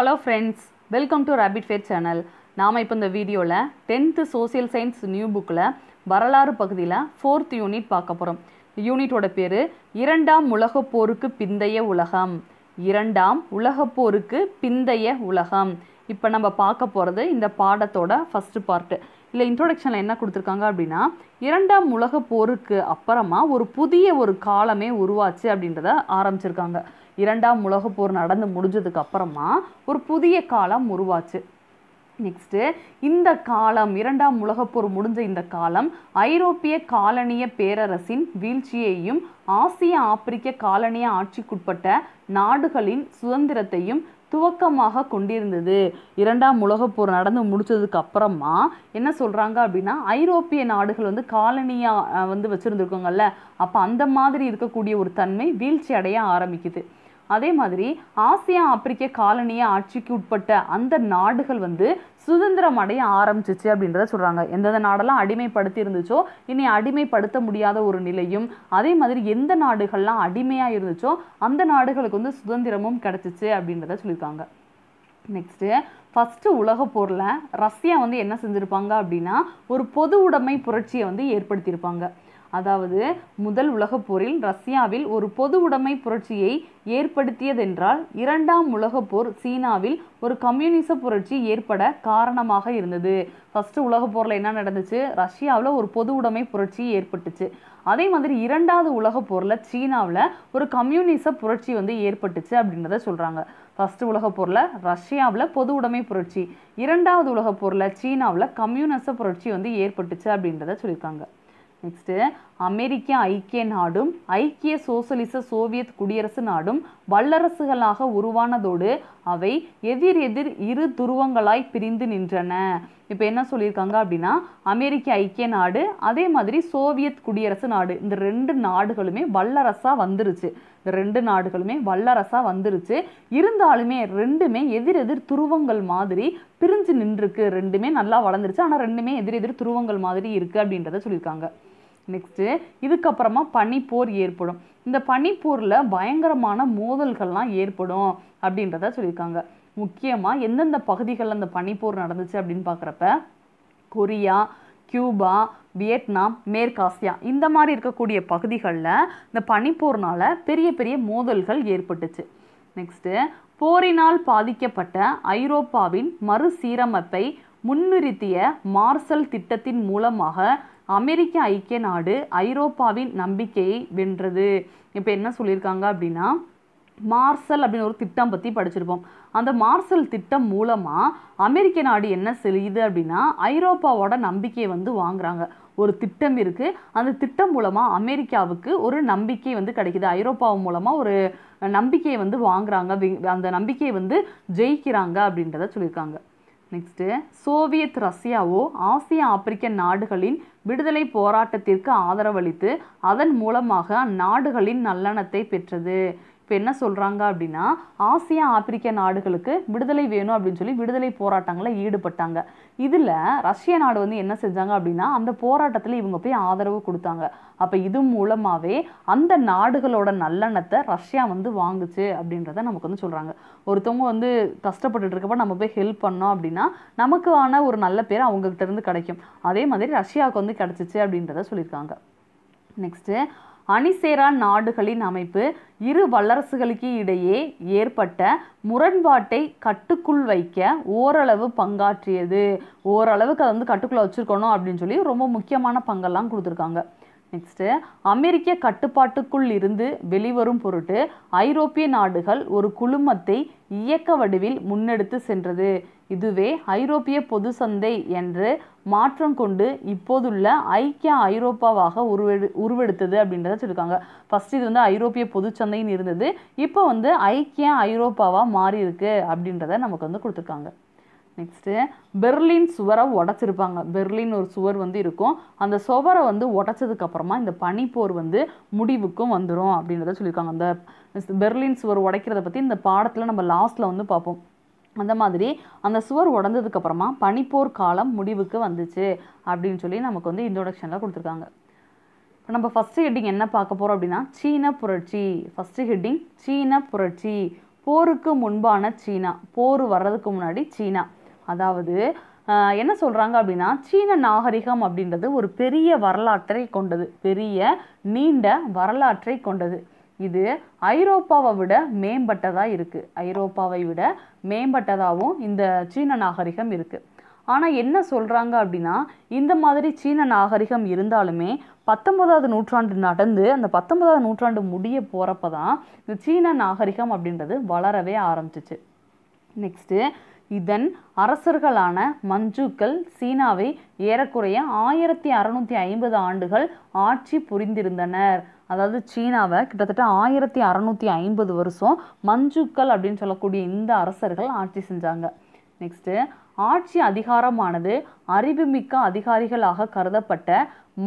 hello friends welcome to rapid fire channel நாம் இப்போ இந்த வீடியோவில் டென்த்து சோசியல் சயின்ஸ் நியூ புக்கில் வரலாறு பகுதியில் ஃபோர்த் யூனிட் பார்க்க போகிறோம் யூனிட்டோட பேர் இரண்டாம் உலகப்போருக்கு பிந்தைய உலகம் இரண்டாம் உலகப்போருக்கு பிந்தைய உலகம் இப்போ நம்ம பார்க்க போகிறது இந்த பாடத்தோட ஃபஸ்ட்டு பார்ட்டு இல்லை இன்ட்ரொடக்ஷனில் என்ன கொடுத்துருக்காங்க அப்படின்னா இரண்டாம் உலக போருக்கு அப்புறமா ஒரு புதிய ஒரு காலமே உருவாச்சு அப்படின்றத ஆரம்பிச்சிருக்காங்க இரண்டாம் உலக போர் நடந்து முடிஞ்சதுக்கு அப்புறமா ஒரு புதிய காலம் உருவாச்சு நெக்ஸ்ட்டு இந்த காலம் இரண்டாம் உலகப்போர் முடிஞ்ச இந்த காலம் ஐரோப்பிய காலனிய பேரரசின் வீழ்ச்சியையும் ஆசிய ஆப்பிரிக்க காலனிய ஆட்சிக்குட்பட்ட நாடுகளின் சுதந்திரத்தையும் துவக்கமாக கொண்டிருந்தது இரண்டாம் உலகப் போர் நடந்து முடிச்சதுக்கு அப்புறமா என்ன சொல்கிறாங்க அப்படின்னா ஐரோப்பிய நாடுகள் வந்து காலனியாக வந்து வச்சுருந்துருக்கோங்கல்ல அப்போ அந்த மாதிரி இருக்கக்கூடிய ஒரு தன்மை வீழ்ச்சி அடைய ஆரம்பிக்குது அதே மாதிரி ஆசியா ஆப்பிரிக்க காலனிய ஆட்சிக்கு உட்பட்ட அந்த நாடுகள் வந்து சுதந்திரம் அடைய ஆரம்பிச்சிச்சு அப்படின்றத சொல்கிறாங்க எந்தெந்த நாடெல்லாம் அடிமைப்படுத்தி இருந்துச்சோ இனி அடிமைப்படுத்த முடியாத ஒரு நிலையும் அதே மாதிரி எந்த நாடுகள்லாம் அடிமையாக இருந்துச்சோ அந்த நாடுகளுக்கு வந்து சுதந்திரமும் கிடச்சிச்சு அப்படின்றத சொல்லியிருக்காங்க நெக்ஸ்ட்டு ஃபஸ்ட்டு உலக போரில் ரஷ்யா வந்து என்ன செஞ்சுருப்பாங்க அப்படின்னா ஒரு பொது உடைமை புரட்சியை வந்து ஏற்படுத்தியிருப்பாங்க அதாவது முதல் உலகப் போரில் ரஷ்யாவில் ஒரு பொது உடைமை புரட்சியை ஏற்படுத்தியதென்றால் இரண்டாம் உலகப் போர் சீனாவில் ஒரு கம்யூனிச புரட்சி ஏற்பட காரணமாக இருந்தது ஃபர்ஸ்ட் உலகப் போரில் என்ன நடந்துச்சு ரஷ்யாவில் ஒரு பொது உடைமை புரட்சி ஏற்பட்டுச்சு அதே மாதிரி இரண்டாவது உலகப் போரில் சீனாவில் ஒரு கம்யூனிச புரட்சி வந்து ஏற்பட்டுச்சு அப்படின்றத சொல்கிறாங்க ஃபர்ஸ்ட் உலகப் போரில் ரஷ்யாவில் பொது உடைமை புரட்சி இரண்டாவது உலகப் போரில் சீனாவில் கம்யூனிச புரட்சி வந்து ஏற்பட்டுச்சு அப்படின்றத சொல்லியிருக்காங்க நெக்ஸ்ட்டு அமெரிக்க ஐக்கிய நாடும் ஐக்கிய சோசலிச சோவியத் குடியரசு நாடும் வல்லரசுகளாக உருவானதோடு அவை எதிர் எதிர் இரு துருவங்களாய் பிரிந்து நின்றன இப்போ என்ன சொல்லியிருக்காங்க அப்படின்னா அமெரிக்க ஐக்கிய நாடு அதே மாதிரி சோவியத் குடியரசு நாடு இந்த ரெண்டு நாடுகளுமே வல்லரசாக வந்துருச்சு இந்த ரெண்டு நாடுகளுமே வல்லரசாக வந்துருச்சு இருந்தாலுமே ரெண்டுமே எதிர் எதிர் துருவங்கள் மாதிரி பிரிஞ்சு நின்றுருக்கு ரெண்டுமே நல்லா வளர்ந்துருச்சு ஆனால் ரெண்டுமே எதிர் எதிர் துருவங்கள் மாதிரி இருக்குது அப்படின்றத சொல்லியிருக்காங்க நெக்ஸ்ட்டு இதுக்கப்புறமா பனிப்போர் ஏற்படும் இந்த பனிப்போரில் பயங்கரமான மோதல்கள்லாம் ஏற்படும் அப்படின்றத சொல்லியிருக்காங்க முக்கியமாக எந்தெந்த பகுதிகளில் அந்த பனிப்போர் நடந்துச்சு அப்படின்னு பார்க்குறப்ப கொரியா கியூபா வியட்நாம் மேற்காசியா இந்த மாதிரி இருக்கக்கூடிய பகுதிகளில் இந்த பனிப்போர்னால் பெரிய பெரிய மோதல்கள் ஏற்பட்டுச்சு நெக்ஸ்ட்டு போரினால் பாதிக்கப்பட்ட ஐரோப்பாவின் மறுசீரமைப்பை முன்னிறுத்திய மார்சல் திட்டத்தின் மூலமாக அமெரிக்க ஐக்கிய நாடு ஐரோப்பாவின் நம்பிக்கையை வென்றது இப்போ என்ன சொல்லியிருக்காங்க அப்படின்னா மார்சல் அப்படின்னு ஒரு திட்டம் பற்றி படிச்சிருப்போம் அந்த மார்சல் திட்டம் மூலமாக அமெரிக்க நாடு என்ன செய்யுது அப்படின்னா ஐரோப்பாவோட நம்பிக்கையை வந்து வாங்குறாங்க ஒரு திட்டம் இருக்குது அந்த திட்டம் மூலமாக அமெரிக்காவுக்கு ஒரு நம்பிக்கை வந்து கிடைக்கிது ஐரோப்பா மூலமாக ஒரு நம்பிக்கையை வந்து வாங்குறாங்க அந்த நம்பிக்கையை வந்து ஜெயிக்கிறாங்க அப்படின்றத சொல்லியிருக்காங்க நெக்ஸ்ட்டு சோவியத் ரஷ்யாவோ ஆசிய ஆப்பிரிக்க நாடுகளின் விடுதலை போராட்டத்திற்கு ஆதரவளித்து அதன் மூலமாக அந்நாடுகளின் நல்லெண்ணத்தை பெற்றது இப்போ என்ன சொல்கிறாங்க அப்படின்னா ஆசியா ஆப்பிரிக்க நாடுகளுக்கு விடுதலை வேணும் அப்படின்னு சொல்லி விடுதலை போராட்டங்களில் ஈடுபட்டாங்க இதில் ரஷ்ய நாடு வந்து என்ன செஞ்சாங்க அப்படின்னா அந்த போராட்டத்தில் இவங்க போய் ஆதரவு கொடுத்தாங்க அப்போ இது மூலமாகவே அந்த நாடுகளோட நல்லெண்ணத்தை ரஷ்யா வந்து வாங்குச்சு அப்படின்றத நமக்கு வந்து சொல்கிறாங்க ஒருத்தவங்க வந்து கஷ்டப்பட்டுட்டு இருக்கப்ப நம்ம போய் ஹெல்ப் பண்ணோம் அப்படின்னா நமக்கான ஒரு நல்ல பேர் அவங்ககிட்ட இருந்து கிடைக்கும் அதே மாதிரி ரஷ்யாவுக்கு வந்து கிடச்சிச்சு அப்படின்றத சொல்லியிருக்காங்க நெக்ஸ்ட்டு அணிசேரா நாடுகளின் அமைப்பு இரு வல்லரசுகளுக்கு இடையே ஏற்பட்ட முரண்பாட்டை கட்டுக்குள் வைக்க ஓரளவு பங்காற்றியது ஓரளவுக்கு அதை வந்து கட்டுக்குள்ளே வச்சுருக்கணும் அப்படின்னு சொல்லி ரொம்ப முக்கியமான பங்கெல்லாம் கொடுத்துருக்காங்க நெக்ஸ்ட்டு அமெரிக்க கட்டுப்பாட்டுக்குள் இருந்து வெளிவரும் பொருட்டு ஐரோப்பிய நாடுகள் ஒரு குழுமத்தை இயக்க வடிவில் முன்னெடுத்து சென்றது இதுவே ஐரோப்பிய பொது சந்தை என்று மாற்றம் கொண்டு இப்போதுள்ள ஐக்கிய ஐரோப்பாவாக உருவெடு உருவெடுத்தது அப்படின்றத சொல்லியிருக்காங்க ஃபஸ்ட் இது வந்து ஐரோப்பிய பொதுச்சந்தைன்னு இருந்தது இப்போ வந்து ஐக்கிய ஐரோப்பாவாக மாறி இருக்கு அப்படின்றத நமக்கு வந்து கொடுத்துருக்காங்க நெக்ஸ்ட்டு பெர்லின் சுவரை உடச்சிருப்பாங்க பெர்லின் ஒரு சுவர் வந்து இருக்கும் அந்த சுவரை வந்து உடச்சதுக்கப்புறமா இந்த பனிப்போர் வந்து முடிவுக்கும் வந்துடும் அப்படின்றத சொல்லியிருக்காங்க அந்த பெர்லின் சுவர் உடைக்கிறத பற்றி இந்த பாடத்தில் நம்ம லாஸ்ட்டில் வந்து பார்ப்போம் அந்த மாதிரி அந்த சுவர் உடந்ததுக்கப்புறமா பனிப்போர் காலம் முடிவுக்கு வந்துச்சு அப்படின்னு சொல்லி நமக்கு வந்து இன்ட்ரோடக்ஷனில் கொடுத்துருக்காங்க இப்போ நம்ம ஃபஸ்ட்டு ஹெட்டிங் என்ன பார்க்க போகிறோம் அப்படின்னா சீன புரட்சி ஃபஸ்ட்டு ஹெட்டிங் சீன புரட்சி போருக்கு முன்பான சீனா போர் வர்றதுக்கு முன்னாடி சீனா அதாவது என்ன சொல்கிறாங்க அப்படின்னா சீன நாகரிகம் அப்படின்றது ஒரு பெரிய வரலாற்றை கொண்டது பெரிய நீண்ட வரலாற்றை கொண்டது இது ஐரோப்பாவை விட மேம்பட்டதாக இருக்குது ஐரோப்பாவை விட மேம்பட்டதாகவும் இந்த சீன நாகரிகம் இருக்குது ஆனால் என்ன சொல்கிறாங்க அப்படின்னா இந்த மாதிரி சீன நாகரிகம் இருந்தாலுமே பத்தொன்பதாவது நூற்றாண்டு நடந்து அந்த பத்தொன்பதாவது நூற்றாண்டு முடிய போகிறப்ப தான் இந்த சீன நாகரிகம் அப்படின்றது வளரவே ஆரம்பிச்சிச்சு நெக்ஸ்ட்டு இதன் அரசர்களான மஞ்சுக்கள் சீனாவை ஏறக்குறைய ஆயிரத்தி அறநூற்றி ஐம்பது ஆண்டுகள் ஆட்சி புரிந்திருந்தனர் அதாவது சீனாவை கிட்டத்தட்ட ஆயிரத்தி அறநூற்றி ஐம்பது வருஷம் மஞ்சுக்கள் அப்படின்னு சொல்லக்கூடிய இந்த அரசர்கள் ஆட்சி செஞ்சாங்க நெக்ஸ்ட்டு ஆட்சி அதிகாரமானது அறிவுமிக்க அதிகாரிகளாக கருதப்பட்ட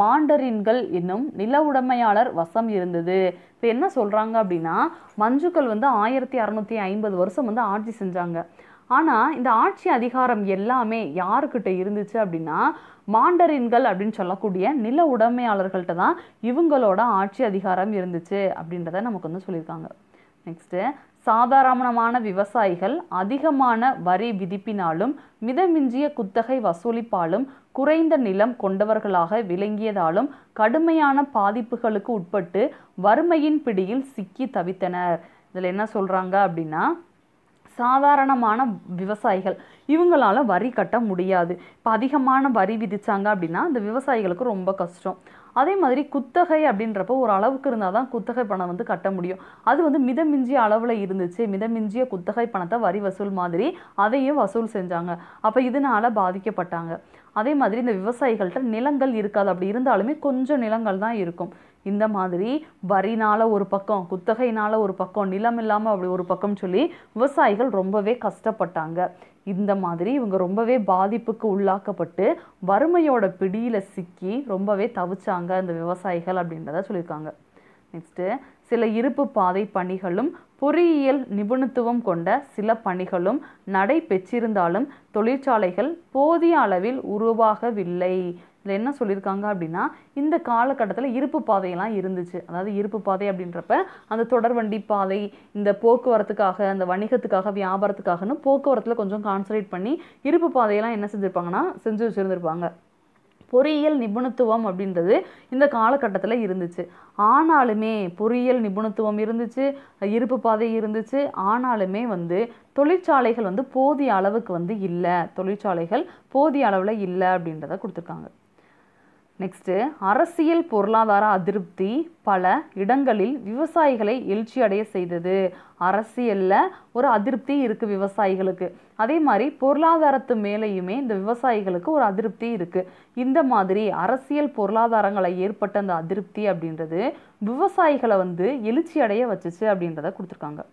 மாண்டரின்கள் என்னும் நில உடைமையாளர் வசம் இருந்தது இப்போ என்ன சொல்கிறாங்க அப்படின்னா மஞ்சுக்கள் வந்து ஆயிரத்தி அறநூற்றி ஐம்பது வருஷம் வந்து ஆட்சி செஞ்சாங்க ஆனால் இந்த ஆட்சி அதிகாரம் எல்லாமே யாருக்கிட்ட இருந்துச்சு அப்படின்னா மாண்டரின்கள் அப்படின்னு சொல்லக்கூடிய நில உடைமையாளர்கள்ட்ட தான் இவங்களோட ஆட்சி அதிகாரம் இருந்துச்சு அப்படின்றத நமக்கு வந்து சொல்லியிருக்காங்க நெக்ஸ்ட்டு சாதாரணமான விவசாயிகள் அதிகமான வரி விதிப்பினாலும் மிதமிஞ்சிய குத்தகை வசூலிப்பாலும் குறைந்த நிலம் கொண்டவர்களாக விளங்கியதாலும் கடுமையான பாதிப்புகளுக்கு உட்பட்டு வறுமையின் பிடியில் சிக்கி தவித்தனர் இதில் என்ன சொல்கிறாங்க அப்படின்னா சாதாரணமான விவசாயிகள் இவங்களால வரி கட்ட முடியாது இப்போ அதிகமான வரி விதித்தாங்க அப்படின்னா அந்த விவசாயிகளுக்கு ரொம்ப கஷ்டம் அதே மாதிரி குத்தகை அப்படின்றப்போ ஒரு அளவுக்கு இருந்தால் தான் குத்தகை பணம் வந்து கட்ட முடியும் அது வந்து மிதமிஞ்சிய அளவில் இருந்துச்சு மிதமிஞ்சிய குத்தகை பணத்தை வரி வசூல் மாதிரி அதையும் வசூல் செஞ்சாங்க அப்போ இதனால் பாதிக்கப்பட்டாங்க அதே மாதிரி இந்த விவசாயிகள்கிட்ட நிலங்கள் இருக்காது அப்படி இருந்தாலுமே கொஞ்சம் நிலங்கள் தான் இருக்கும் இந்த மாதிரி வரினால் ஒரு பக்கம் குத்தகைனால் ஒரு பக்கம் நிலம் இல்லாமல் அப்படி ஒரு பக்கம் சொல்லி விவசாயிகள் ரொம்பவே கஷ்டப்பட்டாங்க இந்த மாதிரி இவங்க ரொம்பவே பாதிப்புக்கு உள்ளாக்கப்பட்டு வறுமையோட பிடியில் சிக்கி ரொம்பவே தவிச்சாங்க இந்த விவசாயிகள் அப்படின்றத சொல்லியிருக்காங்க நெக்ஸ்ட்டு சில இருப்பு பாதை பணிகளும் பொறியியல் நிபுணத்துவம் கொண்ட சில பணிகளும் நடைபெற்றிருந்தாலும் தொழிற்சாலைகள் போதிய அளவில் உருவாகவில்லை இதில் என்ன சொல்லியிருக்காங்க அப்படின்னா இந்த காலகட்டத்தில் இருப்பு பாதையெல்லாம் இருந்துச்சு அதாவது இருப்பு பாதை அப்படின்றப்ப அந்த தொடர்வண்டி பாதை இந்த போக்குவரத்துக்காக அந்த வணிகத்துக்காக வியாபாரத்துக்காகன்னு போக்குவரத்தில் கொஞ்சம் கான்சன்ட்ரேட் பண்ணி இருப்பு பாதையெல்லாம் என்ன செஞ்சுருப்பாங்கன்னா செஞ்சு வச்சுருந்துருப்பாங்க பொறியியல் நிபுணத்துவம் அப்படின்றது இந்த காலகட்டத்தில் இருந்துச்சு ஆனாலுமே பொறியியல் நிபுணத்துவம் இருந்துச்சு இருப்பு பாதை இருந்துச்சு ஆனாலுமே வந்து தொழிற்சாலைகள் வந்து போதிய அளவுக்கு வந்து இல்லை தொழிற்சாலைகள் போதிய அளவில் இல்லை அப்படின்றத கொடுத்துருக்காங்க நெக்ஸ்ட்டு அரசியல் பொருளாதார அதிருப்தி பல இடங்களில் விவசாயிகளை எழுச்சி அடைய செய்தது அரசியலில் ஒரு அதிருப்தி இருக்குது விவசாயிகளுக்கு அதே மாதிரி பொருளாதாரத்து மேலேயுமே இந்த விவசாயிகளுக்கு ஒரு அதிருப்தி இருக்குது இந்த மாதிரி அரசியல் பொருளாதாரங்களை ஏற்பட்ட அந்த அதிருப்தி அப்படின்றது விவசாயிகளை வந்து எழுச்சி அடைய வச்சுச்சு அப்படின்றத கொடுத்துருக்காங்க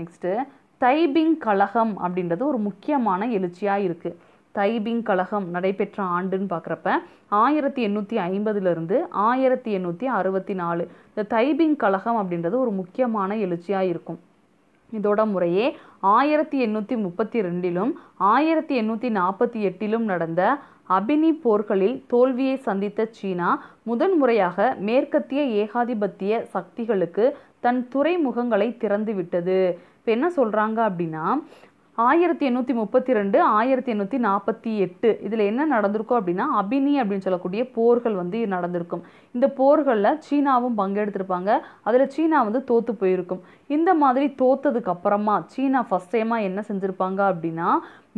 நெக்ஸ்ட்டு டைபிங் கழகம் அப்படின்றது ஒரு முக்கியமான எழுச்சியாக இருக்குது தைபிங் கழகம் நடைபெற்ற ஆண்டுன்னு பார்க்குறப்ப ஆயிரத்தி எண்ணூற்றி ஐம்பதுலேருந்து ஆயிரத்தி எண்ணூற்றி அறுபத்தி நாலு இந்த தைபிங் கழகம் அப்படின்றது ஒரு முக்கியமான எழுச்சியாக இருக்கும் இதோட முறையே ஆயிரத்தி எண்ணூற்றி முப்பத்தி ரெண்டிலும் ஆயிரத்தி எண்ணூற்றி நாற்பத்தி எட்டிலும் நடந்த அபினி போர்களில் தோல்வியை சந்தித்த சீனா முதன்முறையாக மேற்கத்திய ஏகாதிபத்திய சக்திகளுக்கு தன் துறைமுகங்களை விட்டது இப்போ என்ன சொல்கிறாங்க அப்படின்னா ஆயிரத்தி எண்ணூற்றி முப்பத்தி ரெண்டு ஆயிரத்தி எண்ணூற்றி நாற்பத்தி எட்டு இதில் என்ன நடந்திருக்கும் அப்படின்னா அபினி அப்படின்னு சொல்லக்கூடிய போர்கள் வந்து நடந்திருக்கும் இந்த போர்களில் சீனாவும் பங்கெடுத்திருப்பாங்க அதில் சீனா வந்து தோற்று போயிருக்கும் இந்த மாதிரி தோத்ததுக்கு அப்புறமா சீனா ஃபஸ்ட் டைமாக என்ன செஞ்சுருப்பாங்க அப்படின்னா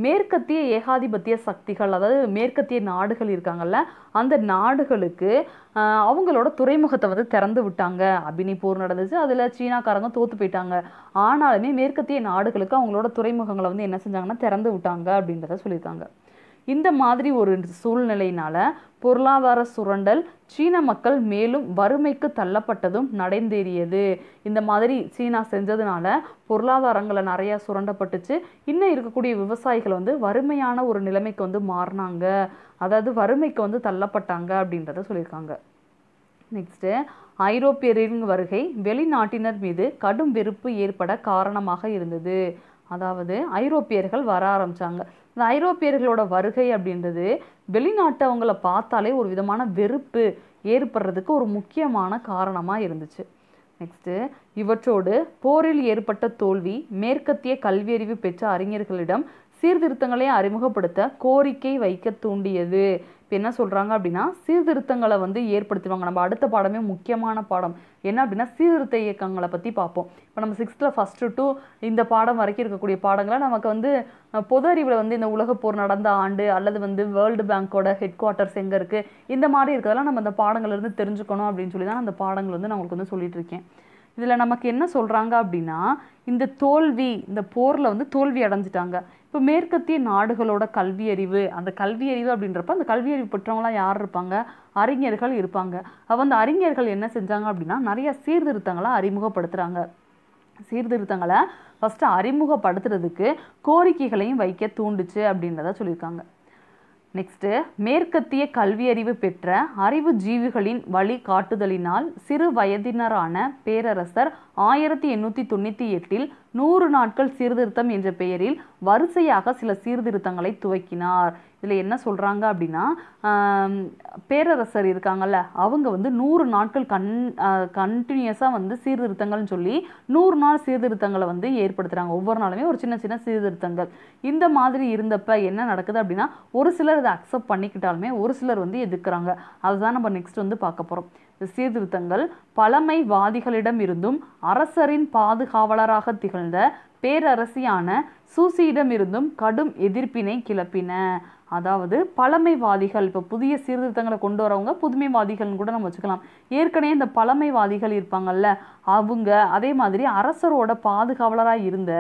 மேற்கத்திய ஏகாதிபத்திய சக்திகள் அதாவது மேற்கத்திய நாடுகள் இருக்காங்கல்ல அந்த நாடுகளுக்கு அவங்களோட துறைமுகத்தை வந்து திறந்து விட்டாங்க அபினி போர் நடந்துச்சு அதில் சீனாக்காரங்க தோற்று போயிட்டாங்க ஆனாலுமே மேற்கத்திய நாடுகளுக்கு அவங்களோட துறைமுகங்களை வந்து என்ன செஞ்சாங்கன்னா திறந்து விட்டாங்க அப்படின்றத சொல்லியிருக்காங்க இந்த மாதிரி ஒரு சூழ்நிலையினால் பொருளாதார சுரண்டல் சீன மக்கள் மேலும் வறுமைக்கு தள்ளப்பட்டதும் நடைந்தேறியது இந்த மாதிரி சீனா செஞ்சதுனால பொருளாதாரங்களை நிறையா சுரண்டப்பட்டுச்சு இன்னும் இருக்கக்கூடிய விவசாயிகள் வந்து வறுமையான ஒரு நிலைமைக்கு வந்து மாறினாங்க அதாவது வறுமைக்கு வந்து தள்ளப்பட்டாங்க அப்படின்றத சொல்லியிருக்காங்க நெக்ஸ்ட்டு ஐரோப்பியரின் வருகை வெளிநாட்டினர் மீது கடும் வெறுப்பு ஏற்பட காரணமாக இருந்தது அதாவது ஐரோப்பியர்கள் வர ஆரம்பித்தாங்க இந்த ஐரோப்பியர்களோட வருகை அப்படின்றது வெளிநாட்டவங்களை பார்த்தாலே ஒரு விதமான வெறுப்பு ஏற்படுறதுக்கு ஒரு முக்கியமான காரணமாக இருந்துச்சு நெக்ஸ்ட்டு இவற்றோடு போரில் ஏற்பட்ட தோல்வி மேற்கத்திய கல்வியறிவு பெற்ற அறிஞர்களிடம் சீர்திருத்தங்களை அறிமுகப்படுத்த கோரிக்கை வைக்க தூண்டியது இப்போ என்ன சொல்கிறாங்க அப்படின்னா சீர்திருத்தங்களை வந்து ஏற்படுத்துவாங்க நம்ம அடுத்த பாடமே முக்கியமான பாடம் என்ன அப்படின்னா சீர்திருத்த இயக்கங்களை பற்றி பார்ப்போம் இப்போ நம்ம சிக்ஸ்த்தில் ஃபஸ்ட்டு டு இந்த பாடம் வரைக்கும் இருக்கக்கூடிய பாடங்களை நமக்கு வந்து பொது அறிவில் வந்து இந்த உலக போர் நடந்த ஆண்டு அல்லது வந்து வேர்ல்டு பேங்க்கோட ஹெட் குவார்ட்டர்ஸ் எங்கே இருக்குது இந்த மாதிரி இருக்கிறதெல்லாம் நம்ம அந்த பாடங்கள்லேருந்து தெரிஞ்சுக்கணும் அப்படின்னு சொல்லி தான் அந்த பாடங்கள் வந்து நான் உங்களுக்கு வந்து சொல்லிகிட்டு இருக்கேன் இதில் நமக்கு என்ன சொல்கிறாங்க அப்படின்னா இந்த தோல்வி இந்த போரில் வந்து தோல்வி அடைஞ்சிட்டாங்க இப்போ மேற்கத்திய நாடுகளோட கல்வியறிவு அந்த கல்வியறிவு அப்படின்றப்ப அந்த கல்வியறிவு பெற்றவங்களாம் யார் இருப்பாங்க அறிஞர்கள் இருப்பாங்க அப்போ அந்த அறிஞர்கள் என்ன செஞ்சாங்க அப்படின்னா நிறைய சீர்திருத்தங்களை அறிமுகப்படுத்துகிறாங்க சீர்திருத்தங்களை ஃபஸ்ட்டு அறிமுகப்படுத்துறதுக்கு கோரிக்கைகளையும் வைக்க தூண்டுச்சு அப்படின்றத சொல்லியிருக்காங்க நெக்ஸ்ட்டு மேற்கத்திய கல்வியறிவு பெற்ற அறிவு ஜீவிகளின் வழிகாட்டுதலினால் சிறு வயதினரான பேரரசர் ஆயிரத்தி எண்ணூற்றி தொண்ணூற்றி எட்டில் நூறு நாட்கள் சீர்திருத்தம் என்ற பெயரில் வரிசையாக சில சீர்திருத்தங்களை துவக்கினார் இதில் என்ன சொல்கிறாங்க அப்படின்னா பேரரசர் இருக்காங்கல்ல அவங்க வந்து நூறு நாட்கள் கன் கண்டினியூஸாக வந்து சீர்திருத்தங்கள்னு சொல்லி நூறு நாள் சீர்திருத்தங்களை வந்து ஏற்படுத்துகிறாங்க ஒவ்வொரு நாளுமே ஒரு சின்ன சின்ன சீர்திருத்தங்கள் இந்த மாதிரி இருந்தப்ப என்ன நடக்குது அப்படின்னா ஒரு சிலர் இதை அக்செப்ட் பண்ணிக்கிட்டாலுமே ஒரு சிலர் வந்து எதிர்க்கிறாங்க அதுதான் நம்ம நெக்ஸ்ட் வந்து பார்க்க போகிறோம் சீர்திருத்தங்கள் பழமைவாதிகளிடம் இருந்தும் அரசரின் பாதுகாவலராக திகழ்ந்த பேரரசியான சூசியிடமிருந்தும் கடும் எதிர்ப்பினை கிளப்பின அதாவது பழமைவாதிகள் இப்போ புதிய சீர்திருத்தங்களை கொண்டு வரவங்க புதுமைவாதிகள்னு கூட நம்ம வச்சுக்கலாம் ஏற்கனவே இந்த பழமைவாதிகள் இருப்பாங்கல்ல அவங்க அதே மாதிரி அரசரோட பாதுகாவலராக இருந்த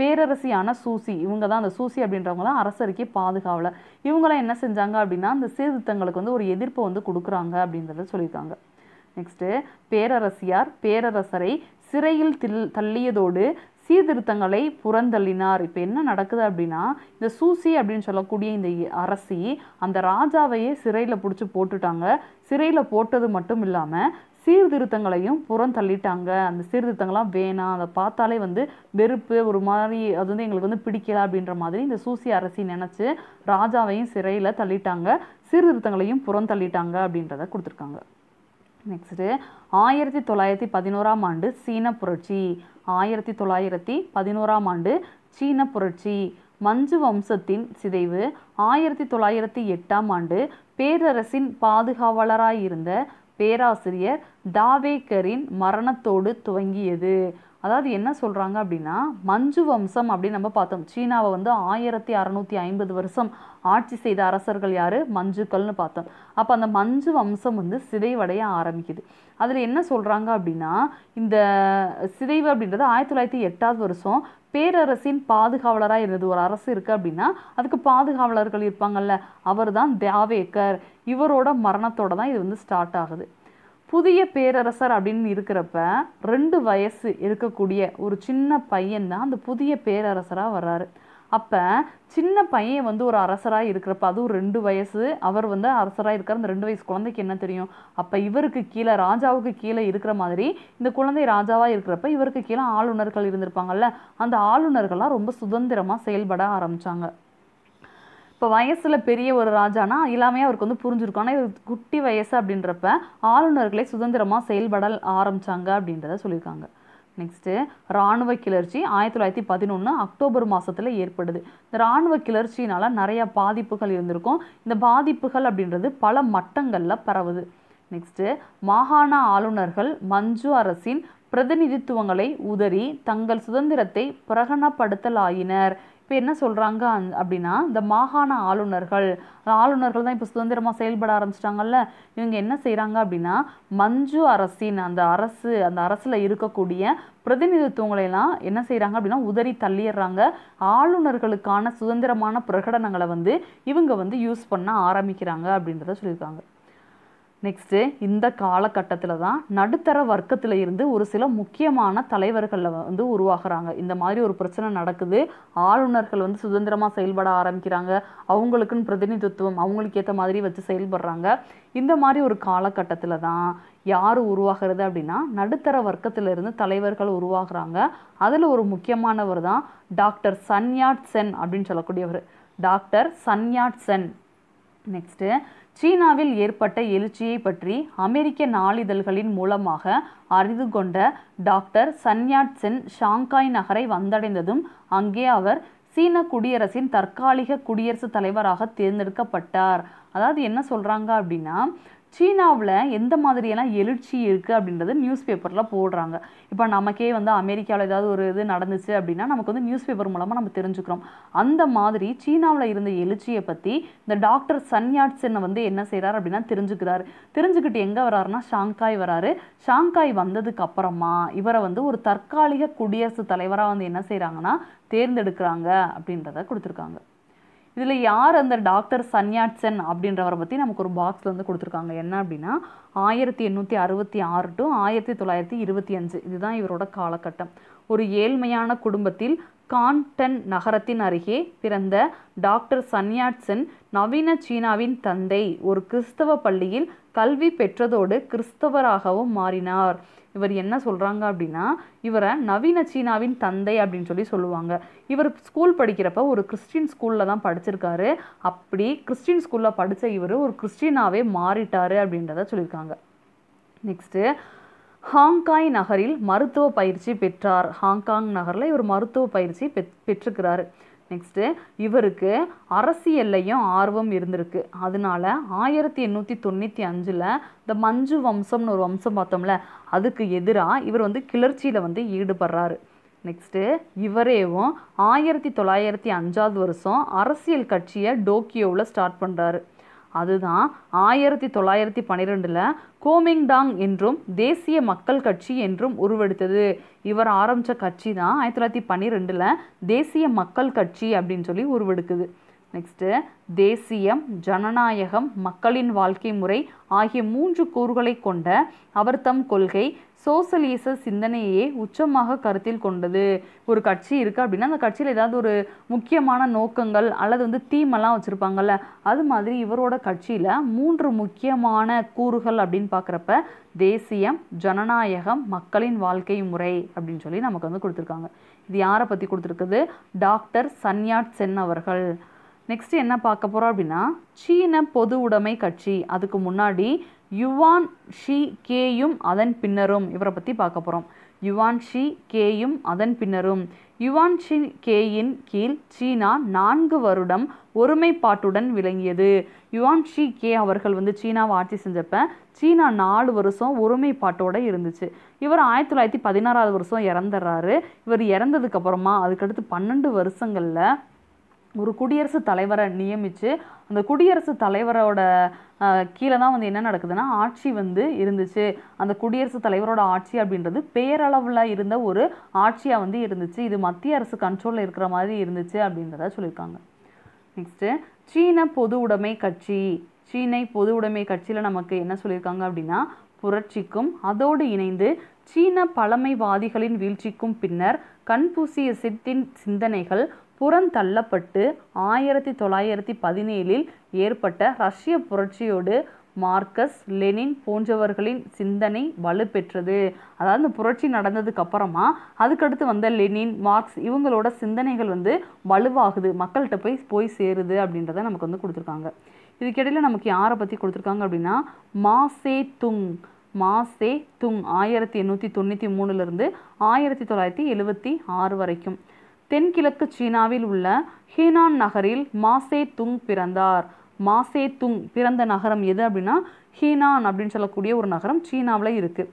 பேரரசியான சூசி இவங்க தான் அந்த சூசி அப்படின்றவங்க தான் அரசருக்கே பாதுகாவலர் இவங்களாம் என்ன செஞ்சாங்க அப்படின்னா அந்த சீர்திருத்தங்களுக்கு வந்து ஒரு எதிர்ப்பை வந்து கொடுக்குறாங்க அப்படின்றத சொல்லியிருக்காங்க நெக்ஸ்ட்டு பேரரசியார் பேரரசரை சிறையில் தில் தள்ளியதோடு சீர்திருத்தங்களை புறந்தள்ளினார் இப்போ என்ன நடக்குது அப்படின்னா இந்த சூசி அப்படின்னு சொல்லக்கூடிய இந்த அரசி அந்த ராஜாவையே சிறையில் பிடிச்சி போட்டுட்டாங்க சிறையில் போட்டது மட்டும் இல்லாமல் சீர்திருத்தங்களையும் புறம் தள்ளிட்டாங்க அந்த சீர்திருத்தங்கள்லாம் வேணாம் அதை பார்த்தாலே வந்து வெறுப்பு ஒரு மாதிரி அது வந்து எங்களுக்கு வந்து பிடிக்கல அப்படின்ற மாதிரி இந்த சூசி அரசி நினச்சி ராஜாவையும் சிறையில் தள்ளிட்டாங்க சீர்திருத்தங்களையும் புறம் தள்ளிட்டாங்க அப்படின்றத கொடுத்துருக்காங்க நெக்ஸ்ட்டு ஆயிரத்தி தொள்ளாயிரத்தி பதினோராம் ஆண்டு சீன புரட்சி ஆயிரத்தி தொள்ளாயிரத்தி பதினோராம் ஆண்டு சீன புரட்சி மஞ்சு வம்சத்தின் சிதைவு ஆயிரத்தி தொள்ளாயிரத்தி எட்டாம் ஆண்டு பேரரசின் பாதுகாவலராயிருந்த பேராசிரியர் தாவேக்கரின் மரணத்தோடு துவங்கியது அதாவது என்ன சொல்கிறாங்க அப்படின்னா மஞ்சு வம்சம் அப்படின்னு நம்ம பார்த்தோம் சீனாவை வந்து ஆயிரத்தி அறநூற்றி ஐம்பது வருஷம் ஆட்சி செய்த அரசர்கள் யார் மஞ்சுக்கள்னு பார்த்தோம் அப்போ அந்த மஞ்சு வம்சம் வந்து சிதைவடைய ஆரம்பிக்குது அதில் என்ன சொல்கிறாங்க அப்படின்னா இந்த சிதைவு அப்படின்றது ஆயிரத்தி தொள்ளாயிரத்தி எட்டாவது வருஷம் பேரரசின் பாதுகாவலராக இருந்தது ஒரு அரசு இருக்குது அப்படின்னா அதுக்கு பாதுகாவலர்கள் இருப்பாங்கல்ல அவர் தான் தேவேக்கர் இவரோட மரணத்தோட தான் இது வந்து ஸ்டார்ட் ஆகுது புதிய பேரரசர் அப்படின்னு இருக்கிறப்ப ரெண்டு வயசு இருக்கக்கூடிய ஒரு சின்ன பையன் தான் அந்த புதிய பேரரசராக வர்றாரு அப்போ சின்ன பையன் வந்து ஒரு அரசராக இருக்கிறப்ப அதுவும் ரெண்டு வயசு அவர் வந்து அரசராக இருக்கிற அந்த ரெண்டு வயசு குழந்தைக்கு என்ன தெரியும் அப்போ இவருக்கு கீழே ராஜாவுக்கு கீழே இருக்கிற மாதிரி இந்த குழந்தை ராஜாவாக இருக்கிறப்ப இவருக்கு கீழே ஆளுநர்கள் இருந்திருப்பாங்கல்ல அந்த ஆளுநர்கள்லாம் ரொம்ப சுதந்திரமாக செயல்பட ஆரம்பித்தாங்க இப்போ வயசில் பெரிய ஒரு ராஜானா எல்லாமே அவருக்கு வந்து புரிஞ்சிருக்கும் ஆனால் இது குட்டி வயசு அப்படின்றப்ப ஆளுநர்களை சுதந்திரமாக செயல்பட ஆரம்பித்தாங்க அப்படின்றத சொல்லியிருக்காங்க நெக்ஸ்ட்டு இராணுவ கிளர்ச்சி ஆயிரத்தி தொள்ளாயிரத்தி பதினொன்று அக்டோபர் மாதத்தில் ஏற்படுது இந்த இராணுவ கிளர்ச்சினால் நிறையா பாதிப்புகள் இருந்திருக்கும் இந்த பாதிப்புகள் அப்படின்றது பல மட்டங்களில் பரவுது நெக்ஸ்ட்டு மாகாண ஆளுநர்கள் மஞ்சு அரசின் பிரதிநிதித்துவங்களை உதறி தங்கள் சுதந்திரத்தை பிரகடனப்படுத்தலாயினர் இப்போ என்ன சொல்கிறாங்க அப்படின்னா இந்த மாகாண ஆளுநர்கள் ஆளுநர்கள் தான் இப்போ சுதந்திரமாக செயல்பட ஆரம்பிச்சிட்டாங்கல்ல இவங்க என்ன செய்கிறாங்க அப்படின்னா மஞ்சு அரசின் அந்த அரசு அந்த அரசில் இருக்கக்கூடிய எல்லாம் என்ன செய்கிறாங்க அப்படின்னா உதறி தள்ளிடுறாங்க ஆளுநர்களுக்கான சுதந்திரமான பிரகடனங்களை வந்து இவங்க வந்து யூஸ் பண்ண ஆரம்பிக்கிறாங்க அப்படின்றத சொல்லியிருக்காங்க நெக்ஸ்ட்டு இந்த காலகட்டத்தில் தான் நடுத்தர வர்க்கத்தில் இருந்து ஒரு சில முக்கியமான தலைவர்களில் வந்து உருவாகிறாங்க இந்த மாதிரி ஒரு பிரச்சனை நடக்குது ஆளுநர்கள் வந்து சுதந்திரமாக செயல்பட ஆரம்பிக்கிறாங்க அவங்களுக்குன்னு பிரதிநிதித்துவம் அவங்களுக்கு ஏற்ற மாதிரி வச்சு செயல்படுறாங்க இந்த மாதிரி ஒரு காலகட்டத்தில் தான் யார் உருவாகிறது அப்படின்னா நடுத்தர வர்க்கத்திலிருந்து தலைவர்கள் உருவாகிறாங்க அதில் ஒரு முக்கியமானவர் தான் டாக்டர் சன்யாட் சென் அப்படின்னு சொல்லக்கூடியவர் டாக்டர் சன்யாட் சென் நெக்ஸ்ட்டு சீனாவில் ஏற்பட்ட எழுச்சியை பற்றி அமெரிக்க நாளிதழ்களின் மூலமாக அறிந்து கொண்ட டாக்டர் சன்யாட் சென் ஷாங்காய் நகரை வந்தடைந்ததும் அங்கே அவர் சீன குடியரசின் தற்காலிக குடியரசுத் தலைவராக தேர்ந்தெடுக்கப்பட்டார் அதாவது என்ன சொல்கிறாங்க அப்படின்னா சீனாவில் எந்த மாதிரியெல்லாம் எழுச்சி இருக்குது அப்படின்றது நியூஸ் பேப்பரில் போடுறாங்க இப்போ நமக்கே வந்து அமெரிக்காவில் ஏதாவது ஒரு இது நடந்துச்சு அப்படின்னா நமக்கு வந்து நியூஸ் பேப்பர் மூலமாக நம்ம தெரிஞ்சுக்கிறோம் அந்த மாதிரி சீனாவில் இருந்த எழுச்சியை பற்றி இந்த டாக்டர் சன்யாட் வந்து என்ன செய்கிறார் அப்படின்னா தெரிஞ்சுக்கிறாரு தெரிஞ்சுக்கிட்டு எங்கே வராருன்னா ஷாங்காய் வராரு ஷாங்காய் வந்ததுக்கு அப்புறமா இவரை வந்து ஒரு தற்காலிக குடியரசுத் தலைவராக வந்து என்ன செய்கிறாங்கன்னா தேர்ந்தெடுக்கிறாங்க அப்படின்றத கொடுத்துருக்காங்க இதில் யார் அந்த டாக்டர் சன்யாட்சன் அப்படின்றவரை பற்றி நமக்கு ஒரு பாக்ஸில் வந்து கொடுத்துருக்காங்க என்ன அப்படின்னா ஆயிரத்தி எண்ணூற்றி அறுபத்தி ஆறு டு ஆயிரத்தி தொள்ளாயிரத்தி இருபத்தி அஞ்சு இதுதான் இவரோட காலகட்டம் ஒரு ஏழ்மையான குடும்பத்தில் கான்டன் நகரத்தின் அருகே பிறந்த டாக்டர் சன்யாட்சன் நவீன சீனாவின் தந்தை ஒரு கிறிஸ்தவ பள்ளியில் கல்வி பெற்றதோடு கிறிஸ்தவராகவும் மாறினார் இவர் என்ன சொல்கிறாங்க அப்படின்னா இவரை நவீன சீனாவின் தந்தை அப்படின்னு சொல்லி சொல்லுவாங்க இவர் ஸ்கூல் படிக்கிறப்ப ஒரு கிறிஸ்டின் ஸ்கூலில் தான் படிச்சிருக்காரு அப்படி கிறிஸ்டின் ஸ்கூலில் படித்த இவர் ஒரு கிறிஸ்டினாவே மாறிட்டார் அப்படின்றத சொல்லியிருக்காங்க நெக்ஸ்ட்டு ஹாங்காய் நகரில் மருத்துவ பயிற்சி பெற்றார் ஹாங்காங் நகரில் இவர் மருத்துவ பயிற்சி பெற் பெற்றுக்கிறாரு நெக்ஸ்ட்டு இவருக்கு அரசியல்லையும் ஆர்வம் இருந்திருக்கு அதனால ஆயிரத்தி எண்ணூற்றி தொண்ணூற்றி அஞ்சில் இந்த மஞ்சு வம்சம்னு ஒரு வம்சம் பார்த்தோம்ல அதுக்கு எதிராக இவர் வந்து கிளர்ச்சியில் வந்து ஈடுபடுறாரு நெக்ஸ்ட்டு இவரேவும் ஆயிரத்தி தொள்ளாயிரத்தி அஞ்சாவது வருஷம் அரசியல் கட்சியை டோக்கியோவில் ஸ்டார்ட் பண்ணுறாரு அதுதான் ஆயிரத்தி தொள்ளாயிரத்தி பன்னிரெண்டில் கோமிங்டாங் என்றும் தேசிய மக்கள் கட்சி என்றும் உருவெடுத்தது இவர் ஆரம்பித்த கட்சி தான் ஆயிரத்தி தொள்ளாயிரத்தி பன்னிரெண்டில் தேசிய மக்கள் கட்சி அப்படின்னு சொல்லி உருவெடுக்குது நெக்ஸ்ட்டு தேசியம் ஜனநாயகம் மக்களின் வாழ்க்கை முறை ஆகிய மூன்று கூறுகளை கொண்ட அவர் தம் கொள்கை சோசலிச சிந்தனையே உச்சமாக கருத்தில் கொண்டது ஒரு கட்சி இருக்குது அப்படின்னா அந்த கட்சியில் ஏதாவது ஒரு முக்கியமான நோக்கங்கள் அல்லது வந்து தீமெல்லாம் வச்சுருப்பாங்கல்ல அது மாதிரி இவரோட கட்சியில் மூன்று முக்கியமான கூறுகள் அப்படின்னு பார்க்குறப்ப தேசியம் ஜனநாயகம் மக்களின் வாழ்க்கை முறை அப்படின்னு சொல்லி நமக்கு வந்து கொடுத்துருக்காங்க இது யாரை பற்றி கொடுத்துருக்குது டாக்டர் சன்யாட் சென் அவர்கள் நெக்ஸ்ட்டு என்ன பார்க்க போகிறோம் அப்படின்னா சீன பொது உடைமை கட்சி அதுக்கு முன்னாடி யுவான் ஷி கேயும் அதன் பின்னரும் இவரை பற்றி பார்க்க போகிறோம் யுவான் ஷி கேயும் அதன் பின்னரும் யுவான் ஷி கேயின் கீழ் சீனா நான்கு வருடம் ஒருமைப்பாட்டுடன் விளங்கியது யுவான் ஷி கே அவர்கள் வந்து சீனாவை ஆட்சி செஞ்சப்ப சீனா நாலு வருஷம் ஒருமைப்பாட்டோடு இருந்துச்சு இவர் ஆயிரத்தி தொள்ளாயிரத்தி பதினாறாவது வருஷம் இறந்துடுறாரு இவர் இறந்ததுக்கப்புறமா அதுக்கடுத்து பன்னெண்டு வருஷங்களில் ஒரு குடியரசுத் தலைவரை நியமித்து அந்த குடியரசு தலைவரோட கீழே தான் வந்து என்ன நடக்குதுன்னா ஆட்சி வந்து இருந்துச்சு அந்த குடியரசு தலைவரோட ஆட்சி அப்படின்றது பேரளவில் இருந்த ஒரு ஆட்சியாக வந்து இருந்துச்சு இது மத்திய அரசு கண்ட்ரோலில் இருக்கிற மாதிரி இருந்துச்சு அப்படின்றத சொல்லியிருக்காங்க நெக்ஸ்ட்டு சீன பொது உடைமை கட்சி சீனை பொது உடைமை கட்சியில் நமக்கு என்ன சொல்லியிருக்காங்க அப்படின்னா புரட்சிக்கும் அதோடு இணைந்து சீன பழமைவாதிகளின் வீழ்ச்சிக்கும் பின்னர் கன்பூசிய சித்தின் சிந்தனைகள் புறந்தள்ளப்பட்டு ஆயிரத்தி தொள்ளாயிரத்தி பதினேழில் ஏற்பட்ட ரஷ்ய புரட்சியோடு மார்க்கஸ் லெனின் போன்றவர்களின் சிந்தனை வலுப்பெற்றது அதாவது இந்த புரட்சி நடந்ததுக்கு அப்புறமா அதுக்கடுத்து வந்த லெனின் மார்க்ஸ் இவங்களோட சிந்தனைகள் வந்து வலுவாகுது மக்கள்கிட்ட போய் போய் சேருது அப்படின்றத நமக்கு வந்து கொடுத்துருக்காங்க இதுக்கிடையில் நமக்கு யாரை பற்றி கொடுத்துருக்காங்க அப்படின்னா மாசே துங் மாசே துங் ஆயிரத்தி எண்ணூற்றி தொண்ணூற்றி மூணுலேருந்து ஆயிரத்தி தொள்ளாயிரத்தி எழுபத்தி ஆறு வரைக்கும் தென்கிழக்கு சீனாவில் உள்ள ஹீனான் நகரில் மாசே துங் பிறந்தார் மாசே துங் பிறந்த நகரம் எது அப்படின்னா ஹீனான் அப்படின்னு சொல்லக்கூடிய ஒரு நகரம் சீனாவில் இருக்குது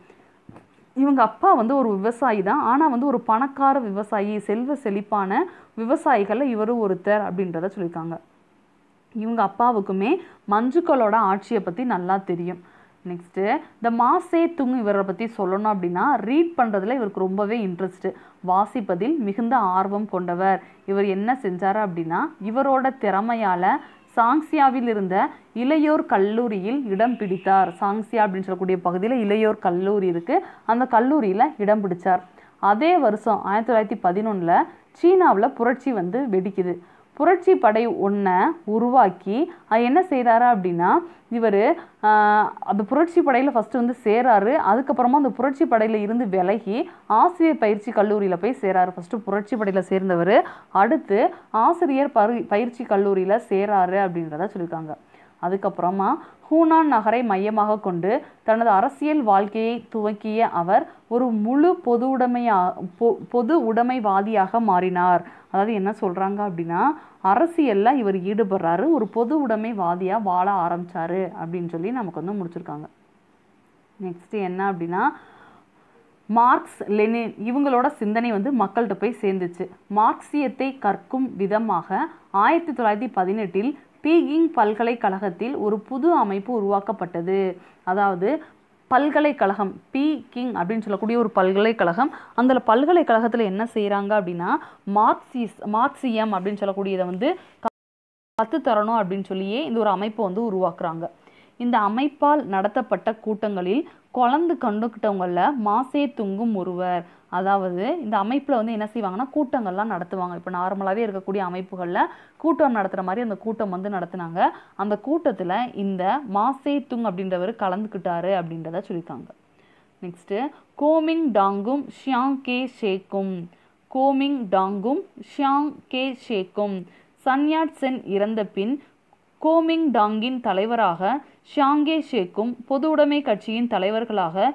இவங்க அப்பா வந்து ஒரு விவசாயி தான் ஆனால் வந்து ஒரு பணக்கார விவசாயி செல்வ செழிப்பான விவசாயிகளில் இவர் ஒருத்தர் அப்படின்றத சொல்லியிருக்காங்க இவங்க அப்பாவுக்குமே மஞ்சுக்களோட ஆட்சியை பற்றி நல்லா தெரியும் நெக்ஸ்ட்டு இந்த மாசே துங் இவரை பற்றி சொல்லணும் அப்படின்னா ரீட் பண்ணுறதுல இவருக்கு ரொம்பவே இன்ட்ரெஸ்ட்டு வாசிப்பதில் மிகுந்த ஆர்வம் கொண்டவர் இவர் என்ன செஞ்சார் அப்படின்னா இவரோட திறமையால் சாங்ஸியாவில் இருந்த இளையோர் கல்லூரியில் இடம் பிடித்தார் சாங்ஸியா அப்படின்னு சொல்லக்கூடிய பகுதியில் இளையோர் கல்லூரி இருக்குது அந்த கல்லூரியில் இடம் பிடித்தார் அதே வருஷம் ஆயிரத்தி தொள்ளாயிரத்தி பதினொன்றில் சீனாவில் புரட்சி வந்து வெடிக்குது புரட்சி படை ஒன்றை உருவாக்கி என்ன செய்கிறாரு அப்படின்னா இவர் அந்த புரட்சி படையில் ஃபஸ்ட்டு வந்து சேராரு அதுக்கப்புறமா அந்த புரட்சி படையில் இருந்து விலகி ஆசிரியர் பயிற்சி கல்லூரியில் போய் சேராரு ஃபஸ்ட்டு புரட்சி படையில் சேர்ந்தவர் அடுத்து ஆசிரியர் பரு பயிற்சி கல்லூரியில் சேராரு அப்படின்றத சொல்லியிருக்காங்க அதுக்கப்புறமா ஹூனான் நகரை மையமாக கொண்டு தனது அரசியல் வாழ்க்கையை துவக்கிய அவர் ஒரு முழு பொது உடைமையா பொது உடைமைவாதியாக மாறினார் அதாவது என்ன சொல்கிறாங்க அப்படின்னா அரசியலில் இவர் ஈடுபடுறாரு ஒரு பொது உடைமைவாதியாக வாழ ஆரம்பித்தார் அப்படின்னு சொல்லி நமக்கு வந்து முடிச்சிருக்காங்க நெக்ஸ்ட்டு என்ன அப்படின்னா மார்க்ஸ் லெனின் இவங்களோட சிந்தனை வந்து மக்கள்கிட்ட போய் சேர்ந்துச்சு மார்க்சியத்தை கற்கும் விதமாக ஆயிரத்தி தொள்ளாயிரத்தி பதினெட்டில் பீகிங் பல்கலைக்கழகத்தில் ஒரு புது அமைப்பு உருவாக்கப்பட்டது அதாவது பல்கலைக்கழகம் பி கிங் அப்படின்னு சொல்லக்கூடிய ஒரு பல்கலைக்கழகம் அந்த பல்கலைக்கழகத்தில் என்ன செய்கிறாங்க அப்படின்னா மார்க்சிஸ் மார்க்சியம் அப்படின்னு சொல்லக்கூடியதை வந்து கற்று தரணும் அப்படின்னு சொல்லியே இந்த ஒரு அமைப்பை வந்து உருவாக்குறாங்க இந்த அமைப்பால் நடத்தப்பட்ட கூட்டங்களில் குழந்து கண்டுக்கிட்டவங்களில் மாசே துங்கும் ஒருவர் அதாவது இந்த அமைப்பில் வந்து என்ன செய்வாங்கன்னா கூட்டங்கள்லாம் நடத்துவாங்க இப்போ நார்மலாகவே இருக்கக்கூடிய அமைப்புகளில் கூட்டம் நடத்துகிற மாதிரி அந்த கூட்டம் வந்து நடத்துனாங்க அந்த கூட்டத்தில் இந்த மாசே துங் அப்படின்றவர் கலந்துக்கிட்டாரு அப்படின்றத சொல்லியிருக்காங்க நெக்ஸ்ட்டு கோமிங் டாங்கும் ஷியாங் கே ஷேக்கும் கோமிங் டாங்கும் ஷியாங் கே ஷேக்கும் சன்யாட் சென் இறந்த பின் கோமிங் டாங்கின் தலைவராக ஷியாங்கே ஷேக்கும் பொதுவுடைமை கட்சியின் தலைவர்களாக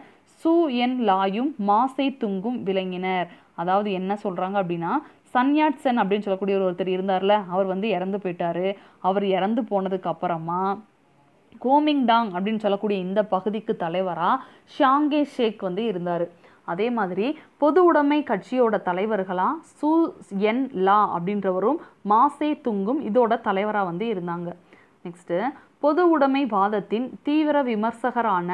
சு என் லாயும் மாசே துங்கும் விளங்கினர் அதாவது என்ன சொல்கிறாங்க அப்படின்னா சன்யாட் சென் அப்படின்னு சொல்லக்கூடிய ஒருத்தர் இருந்தார்ல அவர் வந்து இறந்து போயிட்டாரு அவர் இறந்து போனதுக்கு அப்புறமா கோமிங்டாங் அப்படின்னு சொல்லக்கூடிய இந்த பகுதிக்கு தலைவராக ஷாங்கே ஷேக் வந்து இருந்தார் அதே மாதிரி பொது உடைமை கட்சியோட தலைவர்களாக சு என் லா அப்படின்றவரும் மாசே துங்கும் இதோட தலைவராக வந்து இருந்தாங்க நெக்ஸ்ட்டு பொது உடைமை வாதத்தின் தீவிர விமர்சகரான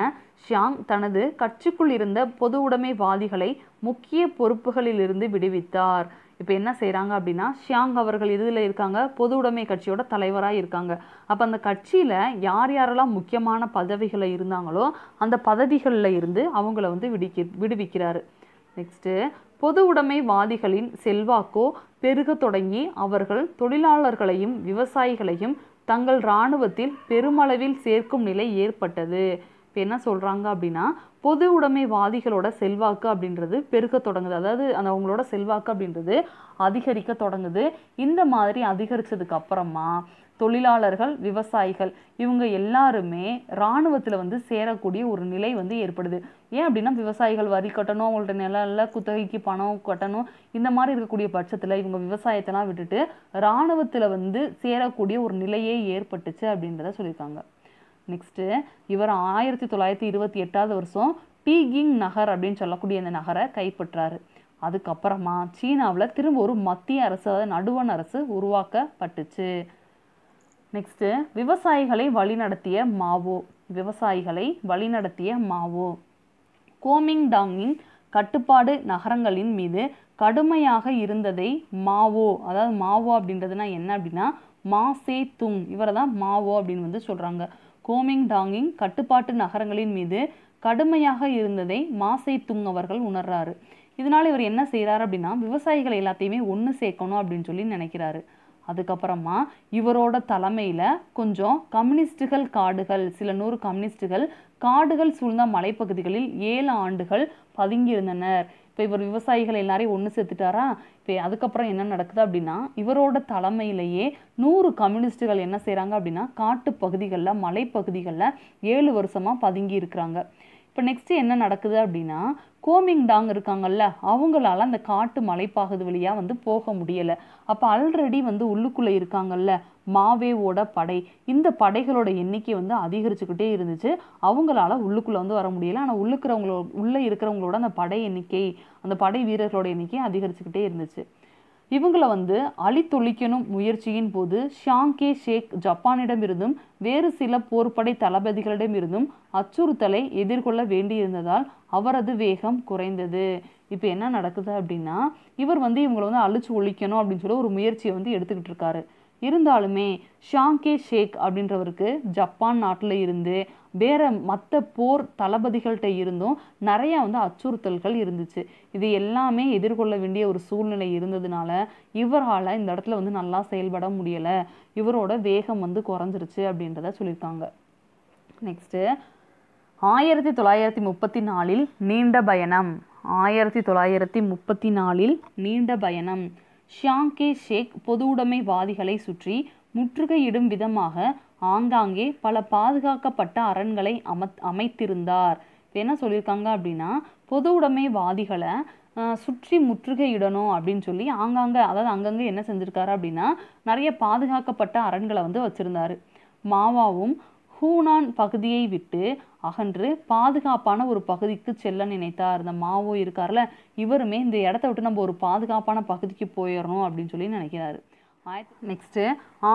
ஷியாங் தனது கட்சிக்குள் இருந்த பொது உடைமைவாதிகளை முக்கிய பொறுப்புகளிலிருந்து விடுவித்தார் இப்போ என்ன செய்கிறாங்க அப்படின்னா ஷியாங் அவர்கள் இதில் இருக்காங்க பொது உடைமை கட்சியோட தலைவராக இருக்காங்க அப்போ அந்த கட்சியில் யார் யாரெல்லாம் முக்கியமான பதவிகளை இருந்தாங்களோ அந்த பதவிகளில் இருந்து அவங்கள வந்து விடுக்கி விடுவிக்கிறாரு நெக்ஸ்ட்டு பொது உடைமைவாதிகளின் செல்வாக்கோ பெருக தொடங்கி அவர்கள் தொழிலாளர்களையும் விவசாயிகளையும் தங்கள் இராணுவத்தில் பெருமளவில் சேர்க்கும் நிலை ஏற்பட்டது இப்போ என்ன சொல்கிறாங்க அப்படின்னா பொது உடைமைவாதிகளோட செல்வாக்கு அப்படின்றது பெருக்க தொடங்குது அதாவது அந்த அவங்களோட செல்வாக்கு அப்படின்றது அதிகரிக்க தொடங்குது இந்த மாதிரி அதிகரித்ததுக்கு அப்புறமா தொழிலாளர்கள் விவசாயிகள் இவங்க எல்லாருமே இராணுவத்தில் வந்து சேரக்கூடிய ஒரு நிலை வந்து ஏற்படுது ஏன் அப்படின்னா விவசாயிகள் வரி கட்டணும் அவங்கள்ட்ட நிலம் குத்தகைக்கு பணம் கட்டணும் இந்த மாதிரி இருக்கக்கூடிய பட்சத்தில் இவங்க விவசாயத்தெல்லாம் விட்டுட்டு இராணுவத்தில் வந்து சேரக்கூடிய ஒரு நிலையே ஏற்பட்டுச்சு அப்படின்றத சொல்லியிருக்காங்க நெக்ஸ்ட்டு இவர் ஆயிரத்தி தொள்ளாயிரத்தி இருபத்தி எட்டாவது வருஷம் பீகிங் நகர் அப்படின்னு சொல்லக்கூடிய இந்த நகரை கைப்பற்றாரு அதுக்கப்புறமா சீனாவில் திரும்ப ஒரு மத்திய அரசு அதாவது நடுவண் அரசு உருவாக்கப்பட்டுச்சு நெக்ஸ்ட்டு விவசாயிகளை வழிநடத்திய மாவோ விவசாயிகளை வழிநடத்திய மாவோ கோமிங் டாங்கின் கட்டுப்பாடு நகரங்களின் மீது கடுமையாக இருந்ததை மாவோ அதாவது மாவோ அப்படின்றதுனா என்ன அப்படின்னா மா சே துங் இவரை தான் மாவோ அப்படின்னு வந்து சொல்கிறாங்க கோமிங் டாங்கிங் கட்டுப்பாட்டு நகரங்களின் மீது கடுமையாக இருந்ததை மா சே துங் அவர்கள் உணர்றாரு இதனால் இவர் என்ன செய்கிறார் அப்படின்னா விவசாயிகள் எல்லாத்தையுமே ஒன்று சேர்க்கணும் அப்படின்னு சொல்லி நினைக்கிறாரு அதுக்கப்புறமா இவரோட தலைமையில் கொஞ்சம் கம்யூனிஸ்டுகள் காடுகள் சில நூறு கம்யூனிஸ்டுகள் காடுகள் சூழ்ந்த மலைப்பகுதிகளில் ஏழு ஆண்டுகள் பதுங்கியிருந்தனர் இப்போ இவர் விவசாயிகள் எல்லாரையும் ஒன்று சேர்த்துட்டாரா இப்போ அதுக்கப்புறம் என்ன நடக்குது அப்படின்னா இவரோட தலைமையிலேயே நூறு கம்யூனிஸ்ட்டுகள் என்ன செய்கிறாங்க அப்படின்னா காட்டு பகுதிகளில் மலைப்பகுதிகளில் ஏழு வருஷமாக பதுங்கி இருக்கிறாங்க இப்போ நெக்ஸ்ட்டு என்ன நடக்குது அப்படின்னா கோமிங் டாங் இருக்காங்கல்ல அவங்களால அந்த காட்டு மலைப்பாகுது வழியாக வந்து போக முடியலை அப்போ ஆல்ரெடி வந்து உள்ளுக்குள்ளே இருக்காங்கல்ல மாவேவோட படை இந்த படைகளோட எண்ணிக்கை வந்து அதிகரிச்சுக்கிட்டே இருந்துச்சு அவங்களால உள்ளுக்குள்ளே வந்து வர முடியலை ஆனால் உள்ளுக்கிறவங்களோ உள்ளே இருக்கிறவங்களோட அந்த படை எண்ணிக்கை அந்த படை வீரர்களோட எண்ணிக்கை அதிகரிச்சுக்கிட்டே இருந்துச்சு இவங்களை வந்து அழித்தொழிக்கணும் முயற்சியின் போது ஷாங்கே ஷேக் ஜப்பானிடமிருந்தும் வேறு சில போர்ப்படை தளபதிகளிடமிருந்தும் அச்சுறுத்தலை எதிர்கொள்ள வேண்டியிருந்ததால் அவரது வேகம் குறைந்தது இப்போ என்ன நடக்குது அப்படின்னா இவர் வந்து இவங்களை வந்து அழிச்சு ஒழிக்கணும் அப்படின்னு சொல்லி ஒரு முயற்சியை வந்து எடுத்துக்கிட்டு இருக்காரு இருந்தாலுமே ஷாங்கே ஷேக் அப்படின்றவருக்கு ஜப்பான் நாட்டில் இருந்து வேறு மற்ற போர் தளபதிகள்கிட்ட இருந்தும் நிறையா வந்து அச்சுறுத்தல்கள் இருந்துச்சு இது எல்லாமே எதிர்கொள்ள வேண்டிய ஒரு சூழ்நிலை இருந்ததுனால இவரால் இந்த இடத்துல வந்து நல்லா செயல்பட முடியலை இவரோட வேகம் வந்து குறைஞ்சிருச்சு அப்படின்றத சொல்லியிருக்காங்க நெக்ஸ்ட்டு ஆயிரத்தி தொள்ளாயிரத்தி முப்பத்தி நாலில் நீண்ட பயணம் ஆயிரத்தி தொள்ளாயிரத்தி முப்பத்தி நாலில் நீண்ட பயணம் ஷியாங்கே ஷேக் பொது உடைமைவாதிகளை சுற்றி முற்றுகையிடும் விதமாக ஆங்காங்கே பல பாதுகாக்கப்பட்ட அரண்களை அமத் அமைத்திருந்தார் என்ன சொல்லியிருக்காங்க அப்படின்னா பொது உடைமைவாதிகளை சுற்றி முற்றுகையிடணும் அப்படின்னு சொல்லி ஆங்காங்கே அதாவது அங்கங்கே என்ன செஞ்சுருக்காரு அப்படின்னா நிறைய பாதுகாக்கப்பட்ட அரண்களை வந்து வச்சுருந்தார் மாவாவும் ஹூனான் பகுதியை விட்டு அகன்று பாதுகாப்பான ஒரு பகுதிக்கு செல்ல நினைத்தார் இந்த மாவோ இருக்கார்ல இவருமே இந்த இடத்த விட்டு நம்ம ஒரு பாதுகாப்பான பகுதிக்கு போயிடணும் அப்படின்னு சொல்லி நினைக்கிறாரு ஆயிரத்தி நெக்ஸ்ட்டு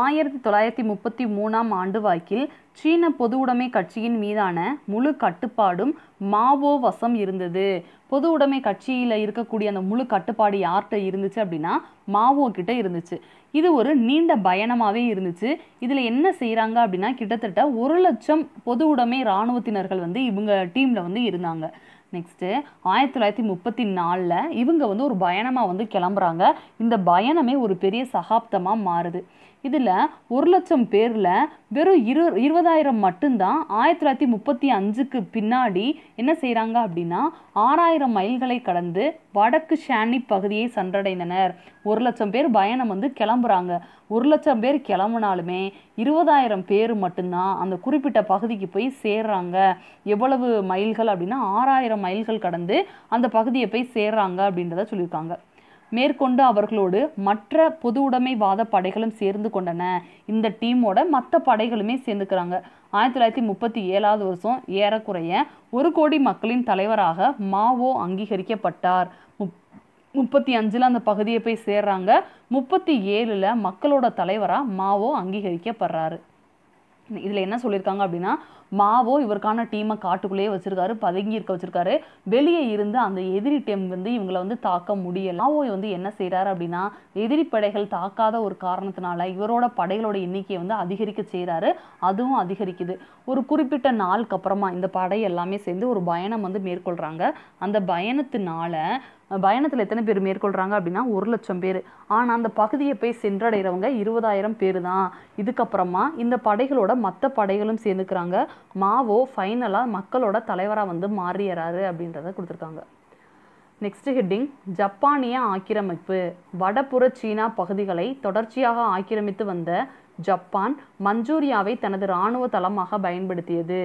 ஆயிரத்தி தொள்ளாயிரத்தி முப்பத்தி மூணாம் ஆண்டு வாக்கில் சீன பொதுவுடைமை கட்சியின் மீதான முழு கட்டுப்பாடும் மாவோ வசம் இருந்தது பொதுவுடைமை கட்சியில் இருக்கக்கூடிய அந்த முழு கட்டுப்பாடு யார்கிட்ட இருந்துச்சு அப்படின்னா மாவோ கிட்ட இருந்துச்சு இது ஒரு நீண்ட பயணமாகவே இருந்துச்சு இதில் என்ன செய்கிறாங்க அப்படின்னா கிட்டத்தட்ட ஒரு லட்சம் பொது உடைமை இராணுவத்தினர்கள் வந்து இவங்க டீமில் வந்து இருந்தாங்க நெக்ஸ்ட்டு ஆயிரத்தி தொள்ளாயிரத்தி முப்பத்தி நாலில் இவங்க வந்து ஒரு பயணமாக வந்து கிளம்புறாங்க இந்த பயணமே ஒரு பெரிய சகாப்தமாக மாறுது இதில் ஒரு லட்சம் பேரில் வெறும் இரு இருபதாயிரம் மட்டும்தான் ஆயிரத்தி தொள்ளாயிரத்தி முப்பத்தி அஞ்சுக்கு பின்னாடி என்ன செய்கிறாங்க அப்படின்னா ஆறாயிரம் மைல்களை கடந்து வடக்கு ஷானி பகுதியை சென்றடைந்தனர் ஒரு லட்சம் பேர் பயணம் வந்து கிளம்புறாங்க ஒரு லட்சம் பேர் கிளம்புனாலுமே இருபதாயிரம் பேர் மட்டும்தான் அந்த குறிப்பிட்ட பகுதிக்கு போய் சேர்றாங்க எவ்வளவு மைல்கள் அப்படின்னா ஆறாயிரம் மைல்கள் கடந்து அந்த பகுதியை போய் சேர்றாங்க அப்படின்றத சொல்லியிருக்காங்க மேற்கொண்டு அவர்களோடு மற்ற பொது உடைமைவாத படைகளும் சேர்ந்து கொண்டன இந்த டீமோட மற்ற படைகளுமே சேர்ந்துக்கிறாங்க ஆயிரத்தி தொள்ளாயிரத்தி முப்பத்தி ஏழாவது வருஷம் ஏறக்குறைய ஒரு கோடி மக்களின் தலைவராக மாவோ அங்கீகரிக்கப்பட்டார் முப்பத்தி அஞ்சில் அந்த பகுதியை போய் சேர்றாங்க முப்பத்தி ஏழில் மக்களோட தலைவராக மாவோ அங்கீகரிக்கப்படுறாரு இதில் என்ன சொல்லியிருக்காங்க அப்படின்னா மாவோ இவருக்கான டீமை காட்டுக்குள்ளேயே வச்சுருக்காரு பதுங்கி இருக்க வச்சுருக்காரு வெளியே இருந்து அந்த எதிரி டீம் வந்து இவங்களை வந்து தாக்க முடியலை மாவோ வந்து என்ன செய்கிறாரு அப்படின்னா எதிரி படைகள் தாக்காத ஒரு காரணத்தினால இவரோட படைகளோட எண்ணிக்கையை வந்து அதிகரிக்க செய்கிறாரு அதுவும் அதிகரிக்குது ஒரு குறிப்பிட்ட நாளுக்கு அப்புறமா இந்த படை எல்லாமே சேர்ந்து ஒரு பயணம் வந்து மேற்கொள்கிறாங்க அந்த பயணத்தினால பயணத்தில் எத்தனை பேர் மேற்கொள்கிறாங்க அப்படின்னா ஒரு லட்சம் பேர் ஆனால் அந்த பகுதியை போய் சென்றடைகிறவங்க இருபதாயிரம் பேர் தான் இதுக்கப்புறமா இந்த படைகளோட மற்ற படைகளும் சேர்ந்துக்கிறாங்க மாவோ ஃபைனலாக மக்களோட தலைவராக வந்து மாறியறாரு அப்படின்றத கொடுத்துருக்காங்க நெக்ஸ்ட் ஹெட்டிங் ஜப்பானிய ஆக்கிரமிப்பு வடபுற சீனா பகுதிகளை தொடர்ச்சியாக ஆக்கிரமித்து வந்த ஜப்பான் மஞ்சூரியாவை தனது இராணுவ தளமாக பயன்படுத்தியது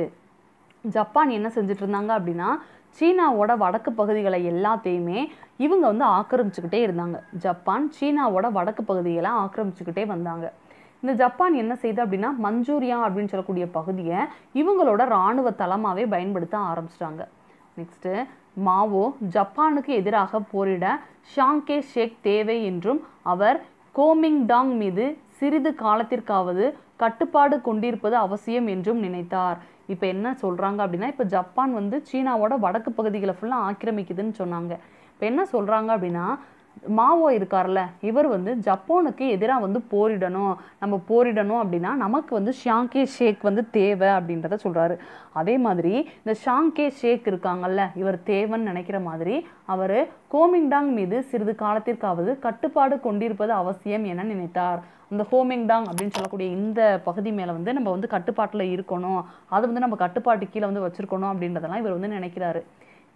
ஜப்பான் என்ன செஞ்சுட்டு இருந்தாங்க அப்படின்னா சீனாவோட வடக்கு பகுதிகளை எல்லாத்தையுமே இவங்க வந்து ஆக்கிரமிச்சுக்கிட்டே இருந்தாங்க ஜப்பான் சீனாவோட வடக்கு பகுதிகளை ஆக்கிரமிச்சுக்கிட்டே வந்தாங்க இந்த ஜப்பான் என்ன செய்யுது அப்படின்னா மஞ்சூரியா அப்படின்னு சொல்லக்கூடிய பகுதியை இவங்களோட இராணுவ தளமாகவே பயன்படுத்த ஆரம்பிச்சிட்டாங்க நெக்ஸ்ட்டு மாவோ ஜப்பானுக்கு எதிராக போரிட ஷாங்கே ஷேக் தேவை என்றும் அவர் கோமிங்டாங் மீது சிறிது காலத்திற்காவது கட்டுப்பாடு கொண்டிருப்பது அவசியம் என்றும் நினைத்தார் இப்போ என்ன சொல்கிறாங்க அப்படின்னா இப்போ ஜப்பான் வந்து சீனாவோட வடக்கு பகுதிகளை ஃபுல்லாக ஆக்கிரமிக்குதுன்னு சொன்னாங்க இப்போ என்ன சொல்கிறாங்க அப்படின்னா மாவோ இருக்கார்ல இவர் வந்து ஜப்பானுக்கு எதிராக வந்து போரிடணும் நம்ம போரிடணும் அப்படின்னா நமக்கு வந்து ஷாங்கே ஷேக் வந்து தேவை அப்படின்றத சொல்கிறாரு அதே மாதிரி இந்த ஷாங்கே ஷேக் இருக்காங்கல்ல இவர் தேவைன்னு நினைக்கிற மாதிரி அவர் கோமிங்டாங் மீது சிறிது காலத்திற்காவது கட்டுப்பாடு கொண்டிருப்பது அவசியம் என நினைத்தார் இந்த ஹோமிங்டாங் அப்படின்னு சொல்லக்கூடிய இந்த பகுதி மேலே வந்து நம்ம வந்து கட்டுப்பாட்டில் இருக்கணும் அது வந்து நம்ம கட்டுப்பாட்டு கீழே வந்து வச்சுருக்கணும் அப்படின்றதெல்லாம் இவர் வந்து நினைக்கிறாரு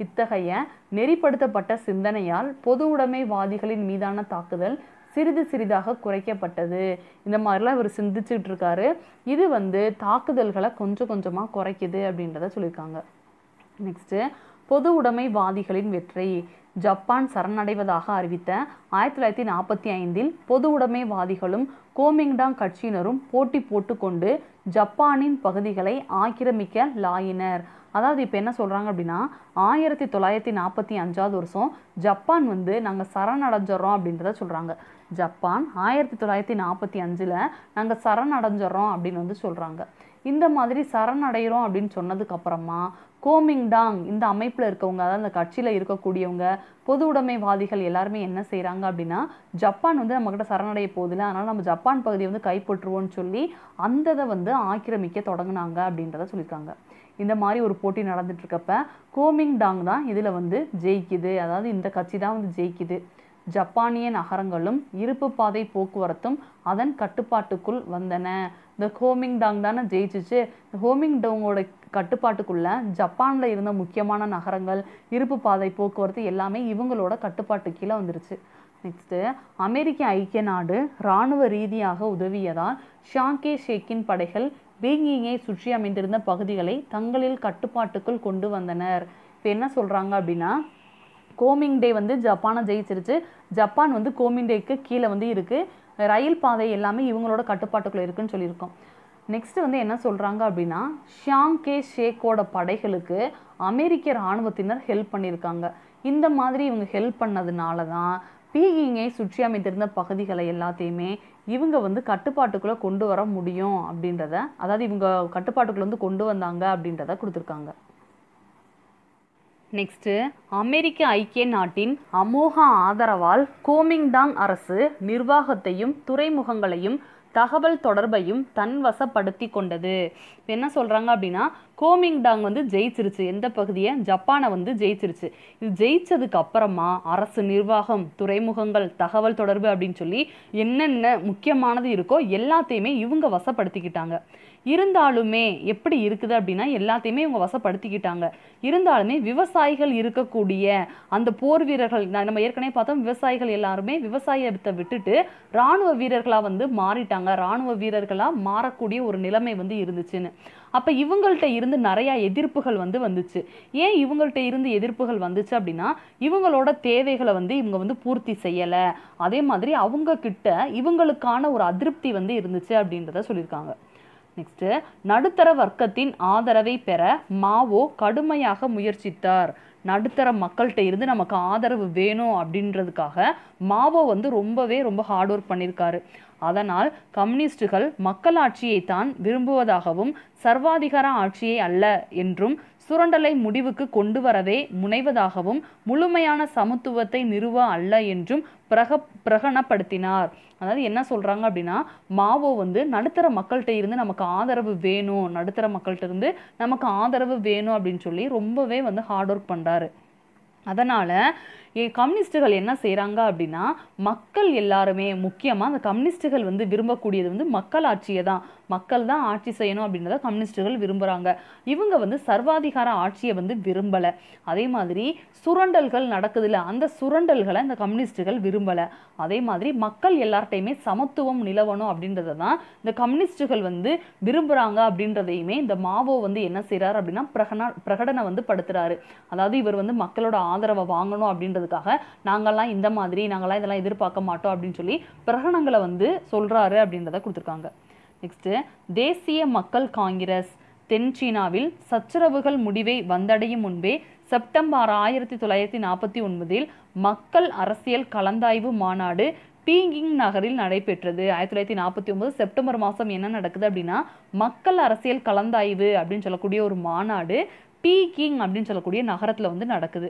இத்தகைய நெறிப்படுத்தப்பட்ட சிந்தனையால் பொது உடைமைவாதிகளின் மீதான தாக்குதல் சிறிது சிறிதாக குறைக்கப்பட்டது இந்த மாதிரிலாம் இவர் சிந்திச்சுட்டு இருக்காரு இது வந்து தாக்குதல்களை கொஞ்சம் கொஞ்சமாக குறைக்குது அப்படின்றத சொல்லியிருக்காங்க நெக்ஸ்ட்டு பொது உடைமைவாதிகளின் வெற்றி ஜப்பான் சரணடைவதாக அறிவித்த ஆயிரத்தி தொள்ளாயிரத்தி நாற்பத்தி ஐந்தில் பொது உடைமைவாதிகளும் கோமிங்டாங் கட்சியினரும் போட்டி போட்டுக்கொண்டு ஜப்பானின் பகுதிகளை ஆக்கிரமிக்க லாயினர் அதாவது இப்போ என்ன சொல்கிறாங்க அப்படின்னா ஆயிரத்தி தொள்ளாயிரத்தி நாற்பத்தி அஞ்சாவது வருஷம் ஜப்பான் வந்து நாங்கள் சரணடைஞ்சிடறோம் அப்படின்றத சொல்கிறாங்க ஜப்பான் ஆயிரத்தி தொள்ளாயிரத்தி நாற்பத்தி அஞ்சில் நாங்கள் சரணடைஞ்சிடறோம் அப்படின்னு வந்து சொல்கிறாங்க இந்த மாதிரி சரணடைகிறோம் அப்படின்னு சொன்னதுக்கப்புறமா கோமிங்டாங் இந்த அமைப்பில் இருக்கவங்க அதாவது அந்த கட்சியில் இருக்கக்கூடியவங்க பொது உடைமைவாதிகள் எல்லாருமே என்ன செய்கிறாங்க அப்படின்னா ஜப்பான் வந்து நம்மக்கிட்ட சரணடைய போதில்லை அதனால் நம்ம ஜப்பான் பகுதியை வந்து கைப்பற்றுவோம்னு சொல்லி அந்ததை வந்து ஆக்கிரமிக்க தொடங்கினாங்க அப்படின்றத சொல்லியிருக்காங்க இந்த மாதிரி ஒரு போட்டி நடந்துட்டுருக்கப்ப கோமிங் டாங் தான் இதில் வந்து ஜெயிக்குது அதாவது இந்த கட்சி தான் வந்து ஜெயிக்குது ஜப்பானிய நகரங்களும் இருப்பு பாதை போக்குவரத்தும் அதன் கட்டுப்பாட்டுக்குள் வந்தன இந்த ஹோமிங் டாங் தானே ஜெயிச்சிச்சு இந்த ஹோமிங் டோங்கோட கட்டுப்பாட்டுக்குள்ள ஜப்பானில் இருந்த முக்கியமான நகரங்கள் இருப்பு பாதை போக்குவரத்து எல்லாமே இவங்களோட கட்டுப்பாட்டு கீழே வந்துருச்சு நெக்ஸ்ட்டு அமெரிக்க ஐக்கிய நாடு இராணுவ ரீதியாக உதவியதால் ஷாங்கே ஷேக்கின் படைகள் பீங்கிங்கை சுற்றி அமைந்திருந்த பகுதிகளை தங்களில் கட்டுப்பாட்டுக்குள் கொண்டு வந்தனர் இப்போ என்ன சொல்கிறாங்க அப்படின்னா கோமிங் டே வந்து ஜப்பானை ஜெயிச்சிருச்சு ஜப்பான் வந்து கோமிங் டேக்கு கீழே வந்து இருக்குது ரயில் பாதை எல்லாமே இவங்களோட கட்டுப்பாட்டுக்குள்ளே இருக்குன்னு சொல்லியிருக்கோம் நெக்ஸ்ட் வந்து என்ன சொல்கிறாங்க அப்படின்னா ஷியாங் கே ஷேக்கோட படைகளுக்கு அமெரிக்க இராணுவத்தினர் ஹெல்ப் பண்ணியிருக்காங்க இந்த மாதிரி இவங்க ஹெல்ப் பண்ணதுனால தான் பீயிங்கை சுற்றி அமைந்திருந்த பகுதிகளை எல்லாத்தையுமே இவங்க வந்து கட்டுப்பாட்டுக்குள்ளே கொண்டு வர முடியும் அப்படின்றத அதாவது இவங்க கட்டுப்பாட்டுக்குள்ளே வந்து கொண்டு வந்தாங்க அப்படின்றத கொடுத்துருக்காங்க நெக்ஸ்ட்டு அமெரிக்க ஐக்கிய நாட்டின் அமோக ஆதரவால் கோமிங்டாங் அரசு நிர்வாகத்தையும் துறைமுகங்களையும் தகவல் தொடர்பையும் தன்வசப்படுத்தி கொண்டது இப்போ என்ன சொல்கிறாங்க அப்படின்னா கோமிங்டாங் வந்து ஜெயிச்சிருச்சு எந்த பகுதியை ஜப்பானை வந்து ஜெயிச்சிருச்சு இது ஜெயிச்சதுக்கு அப்புறமா அரசு நிர்வாகம் துறைமுகங்கள் தகவல் தொடர்பு அப்படின்னு சொல்லி என்னென்ன முக்கியமானது இருக்கோ எல்லாத்தையுமே இவங்க வசப்படுத்திக்கிட்டாங்க இருந்தாலுமே எப்படி இருக்குது அப்படின்னா எல்லாத்தையுமே இவங்க வசப்படுத்திக்கிட்டாங்க இருந்தாலுமே விவசாயிகள் இருக்கக்கூடிய அந்த போர் வீரர்கள் நம்ம ஏற்கனவே பார்த்தோம் விவசாயிகள் எல்லாருமே விவசாயத்தை விட்டுட்டு ராணுவ வீரர்களாக வந்து மாறிட்டாங்க ராணுவ வீரர்களாக மாறக்கூடிய ஒரு நிலைமை வந்து இருந்துச்சுன்னு அப்போ இவங்கள்ட்ட இருந்து நிறையா எதிர்ப்புகள் வந்து வந்துச்சு ஏன் இவங்கள்ட்ட இருந்து எதிர்ப்புகள் வந்துச்சு அப்படின்னா இவங்களோட தேவைகளை வந்து இவங்க வந்து பூர்த்தி செய்யலை அதே மாதிரி அவங்க கிட்ட இவங்களுக்கான ஒரு அதிருப்தி வந்து இருந்துச்சு அப்படின்றத சொல்லியிருக்காங்க நெக்ஸ்ட்டு நடுத்தர வர்க்கத்தின் ஆதரவை பெற மாவோ கடுமையாக முயற்சித்தார் நடுத்தர மக்கள்கிட்ட இருந்து நமக்கு ஆதரவு வேணும் அப்படின்றதுக்காக மாவோ வந்து ரொம்பவே ரொம்ப ஹார்ட் ஒர்க் பண்ணியிருக்காரு அதனால் கம்யூனிஸ்டுகள் மக்களாட்சியை தான் விரும்புவதாகவும் சர்வாதிகார ஆட்சியை அல்ல என்றும் சுரண்டலை முடிவுக்கு கொண்டு வரவே முனைவதாகவும் முழுமையான சமத்துவத்தை நிறுவ அல்ல என்றும் பிரக பிரகடனப்படுத்தினார் அதாவது என்ன சொல்கிறாங்க அப்படின்னா மாவோ வந்து நடுத்தர மக்கள்கிட்ட இருந்து நமக்கு ஆதரவு வேணும் நடுத்தர மக்கள்கிட்ட இருந்து நமக்கு ஆதரவு வேணும் அப்படின்னு சொல்லி ரொம்பவே வந்து ஹார்ட் ஒர்க் பண்ணுறாரு அதனால் ஏன் கம்யூனிஸ்ட்டுகள் என்ன செய்கிறாங்க அப்படின்னா மக்கள் எல்லாருமே முக்கியமாக அந்த கம்யூனிஸ்ட்டுகள் வந்து விரும்பக்கூடியது வந்து மக்கள் ஆட்சியை தான் மக்கள் தான் ஆட்சி செய்யணும் அப்படின்றத கம்யூனிஸ்ட்டுகள் விரும்புகிறாங்க இவங்க வந்து சர்வாதிகார ஆட்சியை வந்து விரும்பலை அதே மாதிரி சுரண்டல்கள் நடக்குதுல அந்த சுரண்டல்களை இந்த கம்யூனிஸ்ட்டுகள் விரும்பலை அதே மாதிரி மக்கள் எல்லார்ட்டையுமே சமத்துவம் நிலவணும் அப்படின்றத தான் இந்த கம்யூனிஸ்ட்டுகள் வந்து விரும்புகிறாங்க அப்படின்றதையுமே இந்த மாவோ வந்து என்ன செய்கிறார் அப்படின்னா பிரகன பிரகடனை வந்து படுத்துகிறாரு அதாவது இவர் வந்து மக்களோட ஆதரவை வாங்கணும் அப்படின்றது அப்படின்றதுக்காக நாங்கள்லாம் இந்த மாதிரி நாங்கள்லாம் இதெல்லாம் எதிர்பார்க்க மாட்டோம் அப்படின்னு சொல்லி பிரகடனங்களை வந்து சொல்கிறாரு அப்படின்றத கொடுத்துருக்காங்க நெக்ஸ்ட்டு தேசிய மக்கள் காங்கிரஸ் தென் சீனாவில் சச்சரவுகள் முடிவை வந்தடையும் முன்பே செப்டம்பர் ஆயிரத்தி தொள்ளாயிரத்தி நாற்பத்தி ஒன்பதில் மக்கள் அரசியல் கலந்தாய்வு மாநாடு பீங்கிங் நகரில் நடைபெற்றது ஆயிரத்தி தொள்ளாயிரத்தி நாற்பத்தி ஒன்பது செப்டம்பர் மாதம் என்ன நடக்குது அப்படின்னா மக்கள் அரசியல் கலந்தாய்வு அப்படின்னு சொல்லக்கூடிய ஒரு மாநாடு பீகிங் அப்படின்னு சொல்லக்கூடிய நகரத்தில் வந்து நடக்குது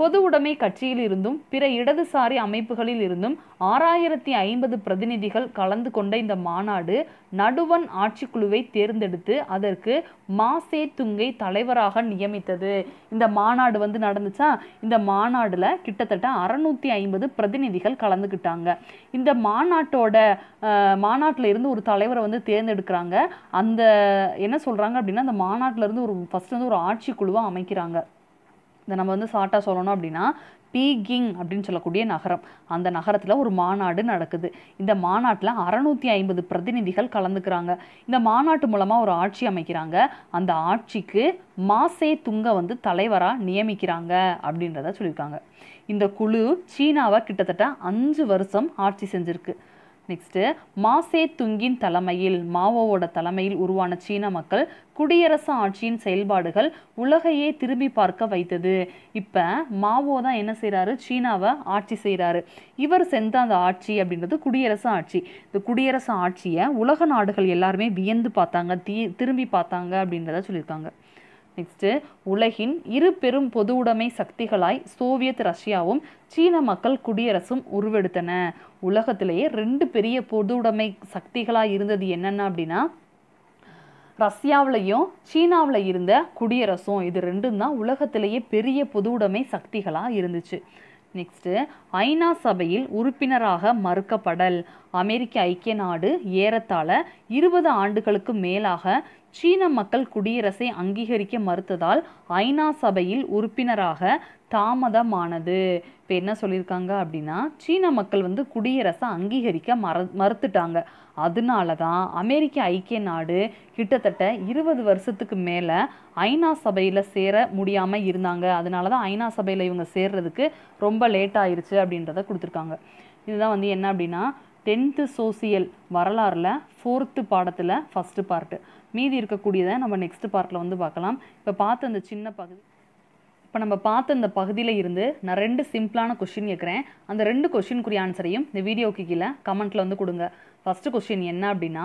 பொது உடைமை கட்சியில் இருந்தும் பிற இடதுசாரி அமைப்புகளில் இருந்தும் ஆறாயிரத்தி ஐம்பது பிரதிநிதிகள் கலந்து கொண்ட இந்த மாநாடு நடுவன் ஆட்சிக்குழுவை தேர்ந்தெடுத்து அதற்கு மாசே துங்கை தலைவராக நியமித்தது இந்த மாநாடு வந்து நடந்துச்சா இந்த மாநாடுல கிட்டத்தட்ட அறுநூத்தி ஐம்பது பிரதிநிதிகள் கலந்துக்கிட்டாங்க இந்த மாநாட்டோட மாநாட்டில் இருந்து ஒரு தலைவரை வந்து தேர்ந்தெடுக்கிறாங்க அந்த என்ன சொல்றாங்க அப்படின்னா அந்த மாநாட்டில இருந்து ஒரு ஃபர்ஸ்ட் வந்து ஒரு ஆட்சிக்குழுவாக அமைக்கிறாங்க இதை நம்ம வந்து ஷார்ட்டாக சொல்லணும் அப்படின்னா பீகிங் அப்படின்னு சொல்லக்கூடிய நகரம் அந்த நகரத்தில் ஒரு மாநாடு நடக்குது இந்த மாநாட்டில் அறநூற்றி ஐம்பது பிரதிநிதிகள் கலந்துக்கிறாங்க இந்த மாநாட்டு மூலமாக ஒரு ஆட்சி அமைக்கிறாங்க அந்த ஆட்சிக்கு மாசே துங்க வந்து தலைவராக நியமிக்கிறாங்க அப்படின்றத சொல்லியிருக்காங்க இந்த குழு சீனாவை கிட்டத்தட்ட அஞ்சு வருஷம் ஆட்சி செஞ்சுருக்கு நெக்ஸ்ட்டு மாசே துங்கின் தலைமையில் மாவோவோட தலைமையில் உருவான சீன மக்கள் குடியரசு ஆட்சியின் செயல்பாடுகள் உலகையே திரும்பி பார்க்க வைத்தது இப்போ மாவோ தான் என்ன செய்கிறாரு சீனாவை ஆட்சி செய்கிறாரு இவர் செந்த அந்த ஆட்சி அப்படின்றது குடியரசு ஆட்சி இந்த குடியரசு ஆட்சியை உலக நாடுகள் எல்லாருமே வியந்து பார்த்தாங்க தீ திரும்பி பார்த்தாங்க அப்படின்றத சொல்லியிருக்காங்க நெக்ஸ்ட்டு உலகின் இரு பெரும் பொதுவுடைமை சக்திகளாய் சோவியத் ரஷ்யாவும் சீன மக்கள் குடியரசும் உருவெடுத்தன உலகத்திலேயே ரெண்டு பெரிய பொதுவுடைமை சக்திகளாக இருந்தது என்னென்ன அப்படின்னா ரஷ்யாவிலையும் சீனாவில் இருந்த குடியரசும் இது ரெண்டும் தான் உலகத்திலேயே பெரிய பொதுவுடைமை சக்திகளாக இருந்துச்சு நெக்ஸ்ட்டு ஐநா சபையில் உறுப்பினராக மறுக்கப்படல் அமெரிக்க ஐக்கிய நாடு ஏறத்தாழ இருபது ஆண்டுகளுக்கு மேலாக சீன மக்கள் குடியரசை அங்கீகரிக்க மறுத்ததால் ஐநா சபையில் உறுப்பினராக தாமதமானது இப்போ என்ன சொல்லியிருக்காங்க அப்படின்னா சீன மக்கள் வந்து குடியரசை அங்கீகரிக்க மற மறுத்துட்டாங்க அதனால தான் அமெரிக்க ஐக்கிய நாடு கிட்டத்தட்ட இருபது வருஷத்துக்கு மேலே ஐநா சபையில் சேர முடியாமல் இருந்தாங்க அதனால தான் ஐநா சபையில் இவங்க சேர்றதுக்கு ரொம்ப லேட் ஆயிடுச்சு அப்படின்றத கொடுத்துருக்காங்க இதுதான் வந்து என்ன அப்படின்னா டென்த்து சோசியல் வரலாறில் ஃபோர்த்து பாடத்தில் ஃபஸ்ட்டு பார்ட்டு மீதி இருக்கக்கூடியதை நம்ம நெக்ஸ்ட் பார்ட்டில் வந்து பார்க்கலாம் இப்போ பார்த்த அந்த சின்ன பகுதி இப்போ நம்ம பார்த்த இந்த பகுதியில் இருந்து நான் ரெண்டு சிம்பிளான கொஷின் கேட்குறேன் அந்த ரெண்டு கொஷினுக்குரிய ஆன்சரையும் இந்த வீடியோக்கு கீழே கமெண்ட்டில் வந்து கொடுங்க ஃபஸ்ட்டு கொஷின் என்ன அப்படின்னா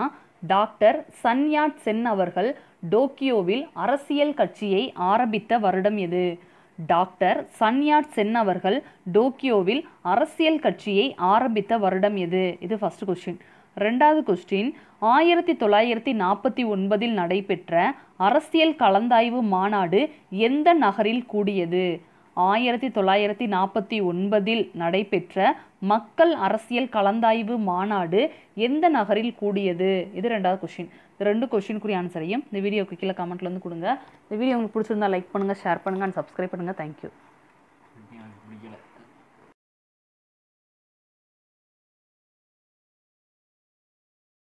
டாக்டர் சன்யாட் சென் அவர்கள் டோக்கியோவில் அரசியல் கட்சியை ஆரம்பித்த வருடம் எது டாக்டர் சன்யாட் சென் அவர்கள் டோக்கியோவில் அரசியல் கட்சியை ஆரம்பித்த வருடம் எது இது ஃபஸ்ட் கொஸ்டின் ரெண்டாவது கொஸ்டின் ஆயிரத்தி தொள்ளாயிரத்தி நாற்பத்தி ஒன்பதில் நடைபெற்ற அரசியல் கலந்தாய்வு மாநாடு எந்த நகரில் கூடியது ஆயிரத்தி தொள்ளாயிரத்தி நாற்பத்தி ஒன்பதில் நடைபெற்ற மக்கள் அரசியல் கலந்தாய்வு மாநாடு எந்த நகரில் கூடியது இது ரெண்டாவது கொஷின் இந்த ரெண்டு கொஷினுக்குரிய ஆன்சரையும் இந்த வீடியோக்கு கீழே கமெண்ட்லேருந்து கொடுங்க இந்த வீடியோ உங்களுக்கு பிடிச்சிருந்தா லைக் பண்ணுங்கள் ஷேர் பண்ணுங்கள் அண்ட் சப்ஸ்கிரைப் பண்ணுங்கள் தேங்க்யூ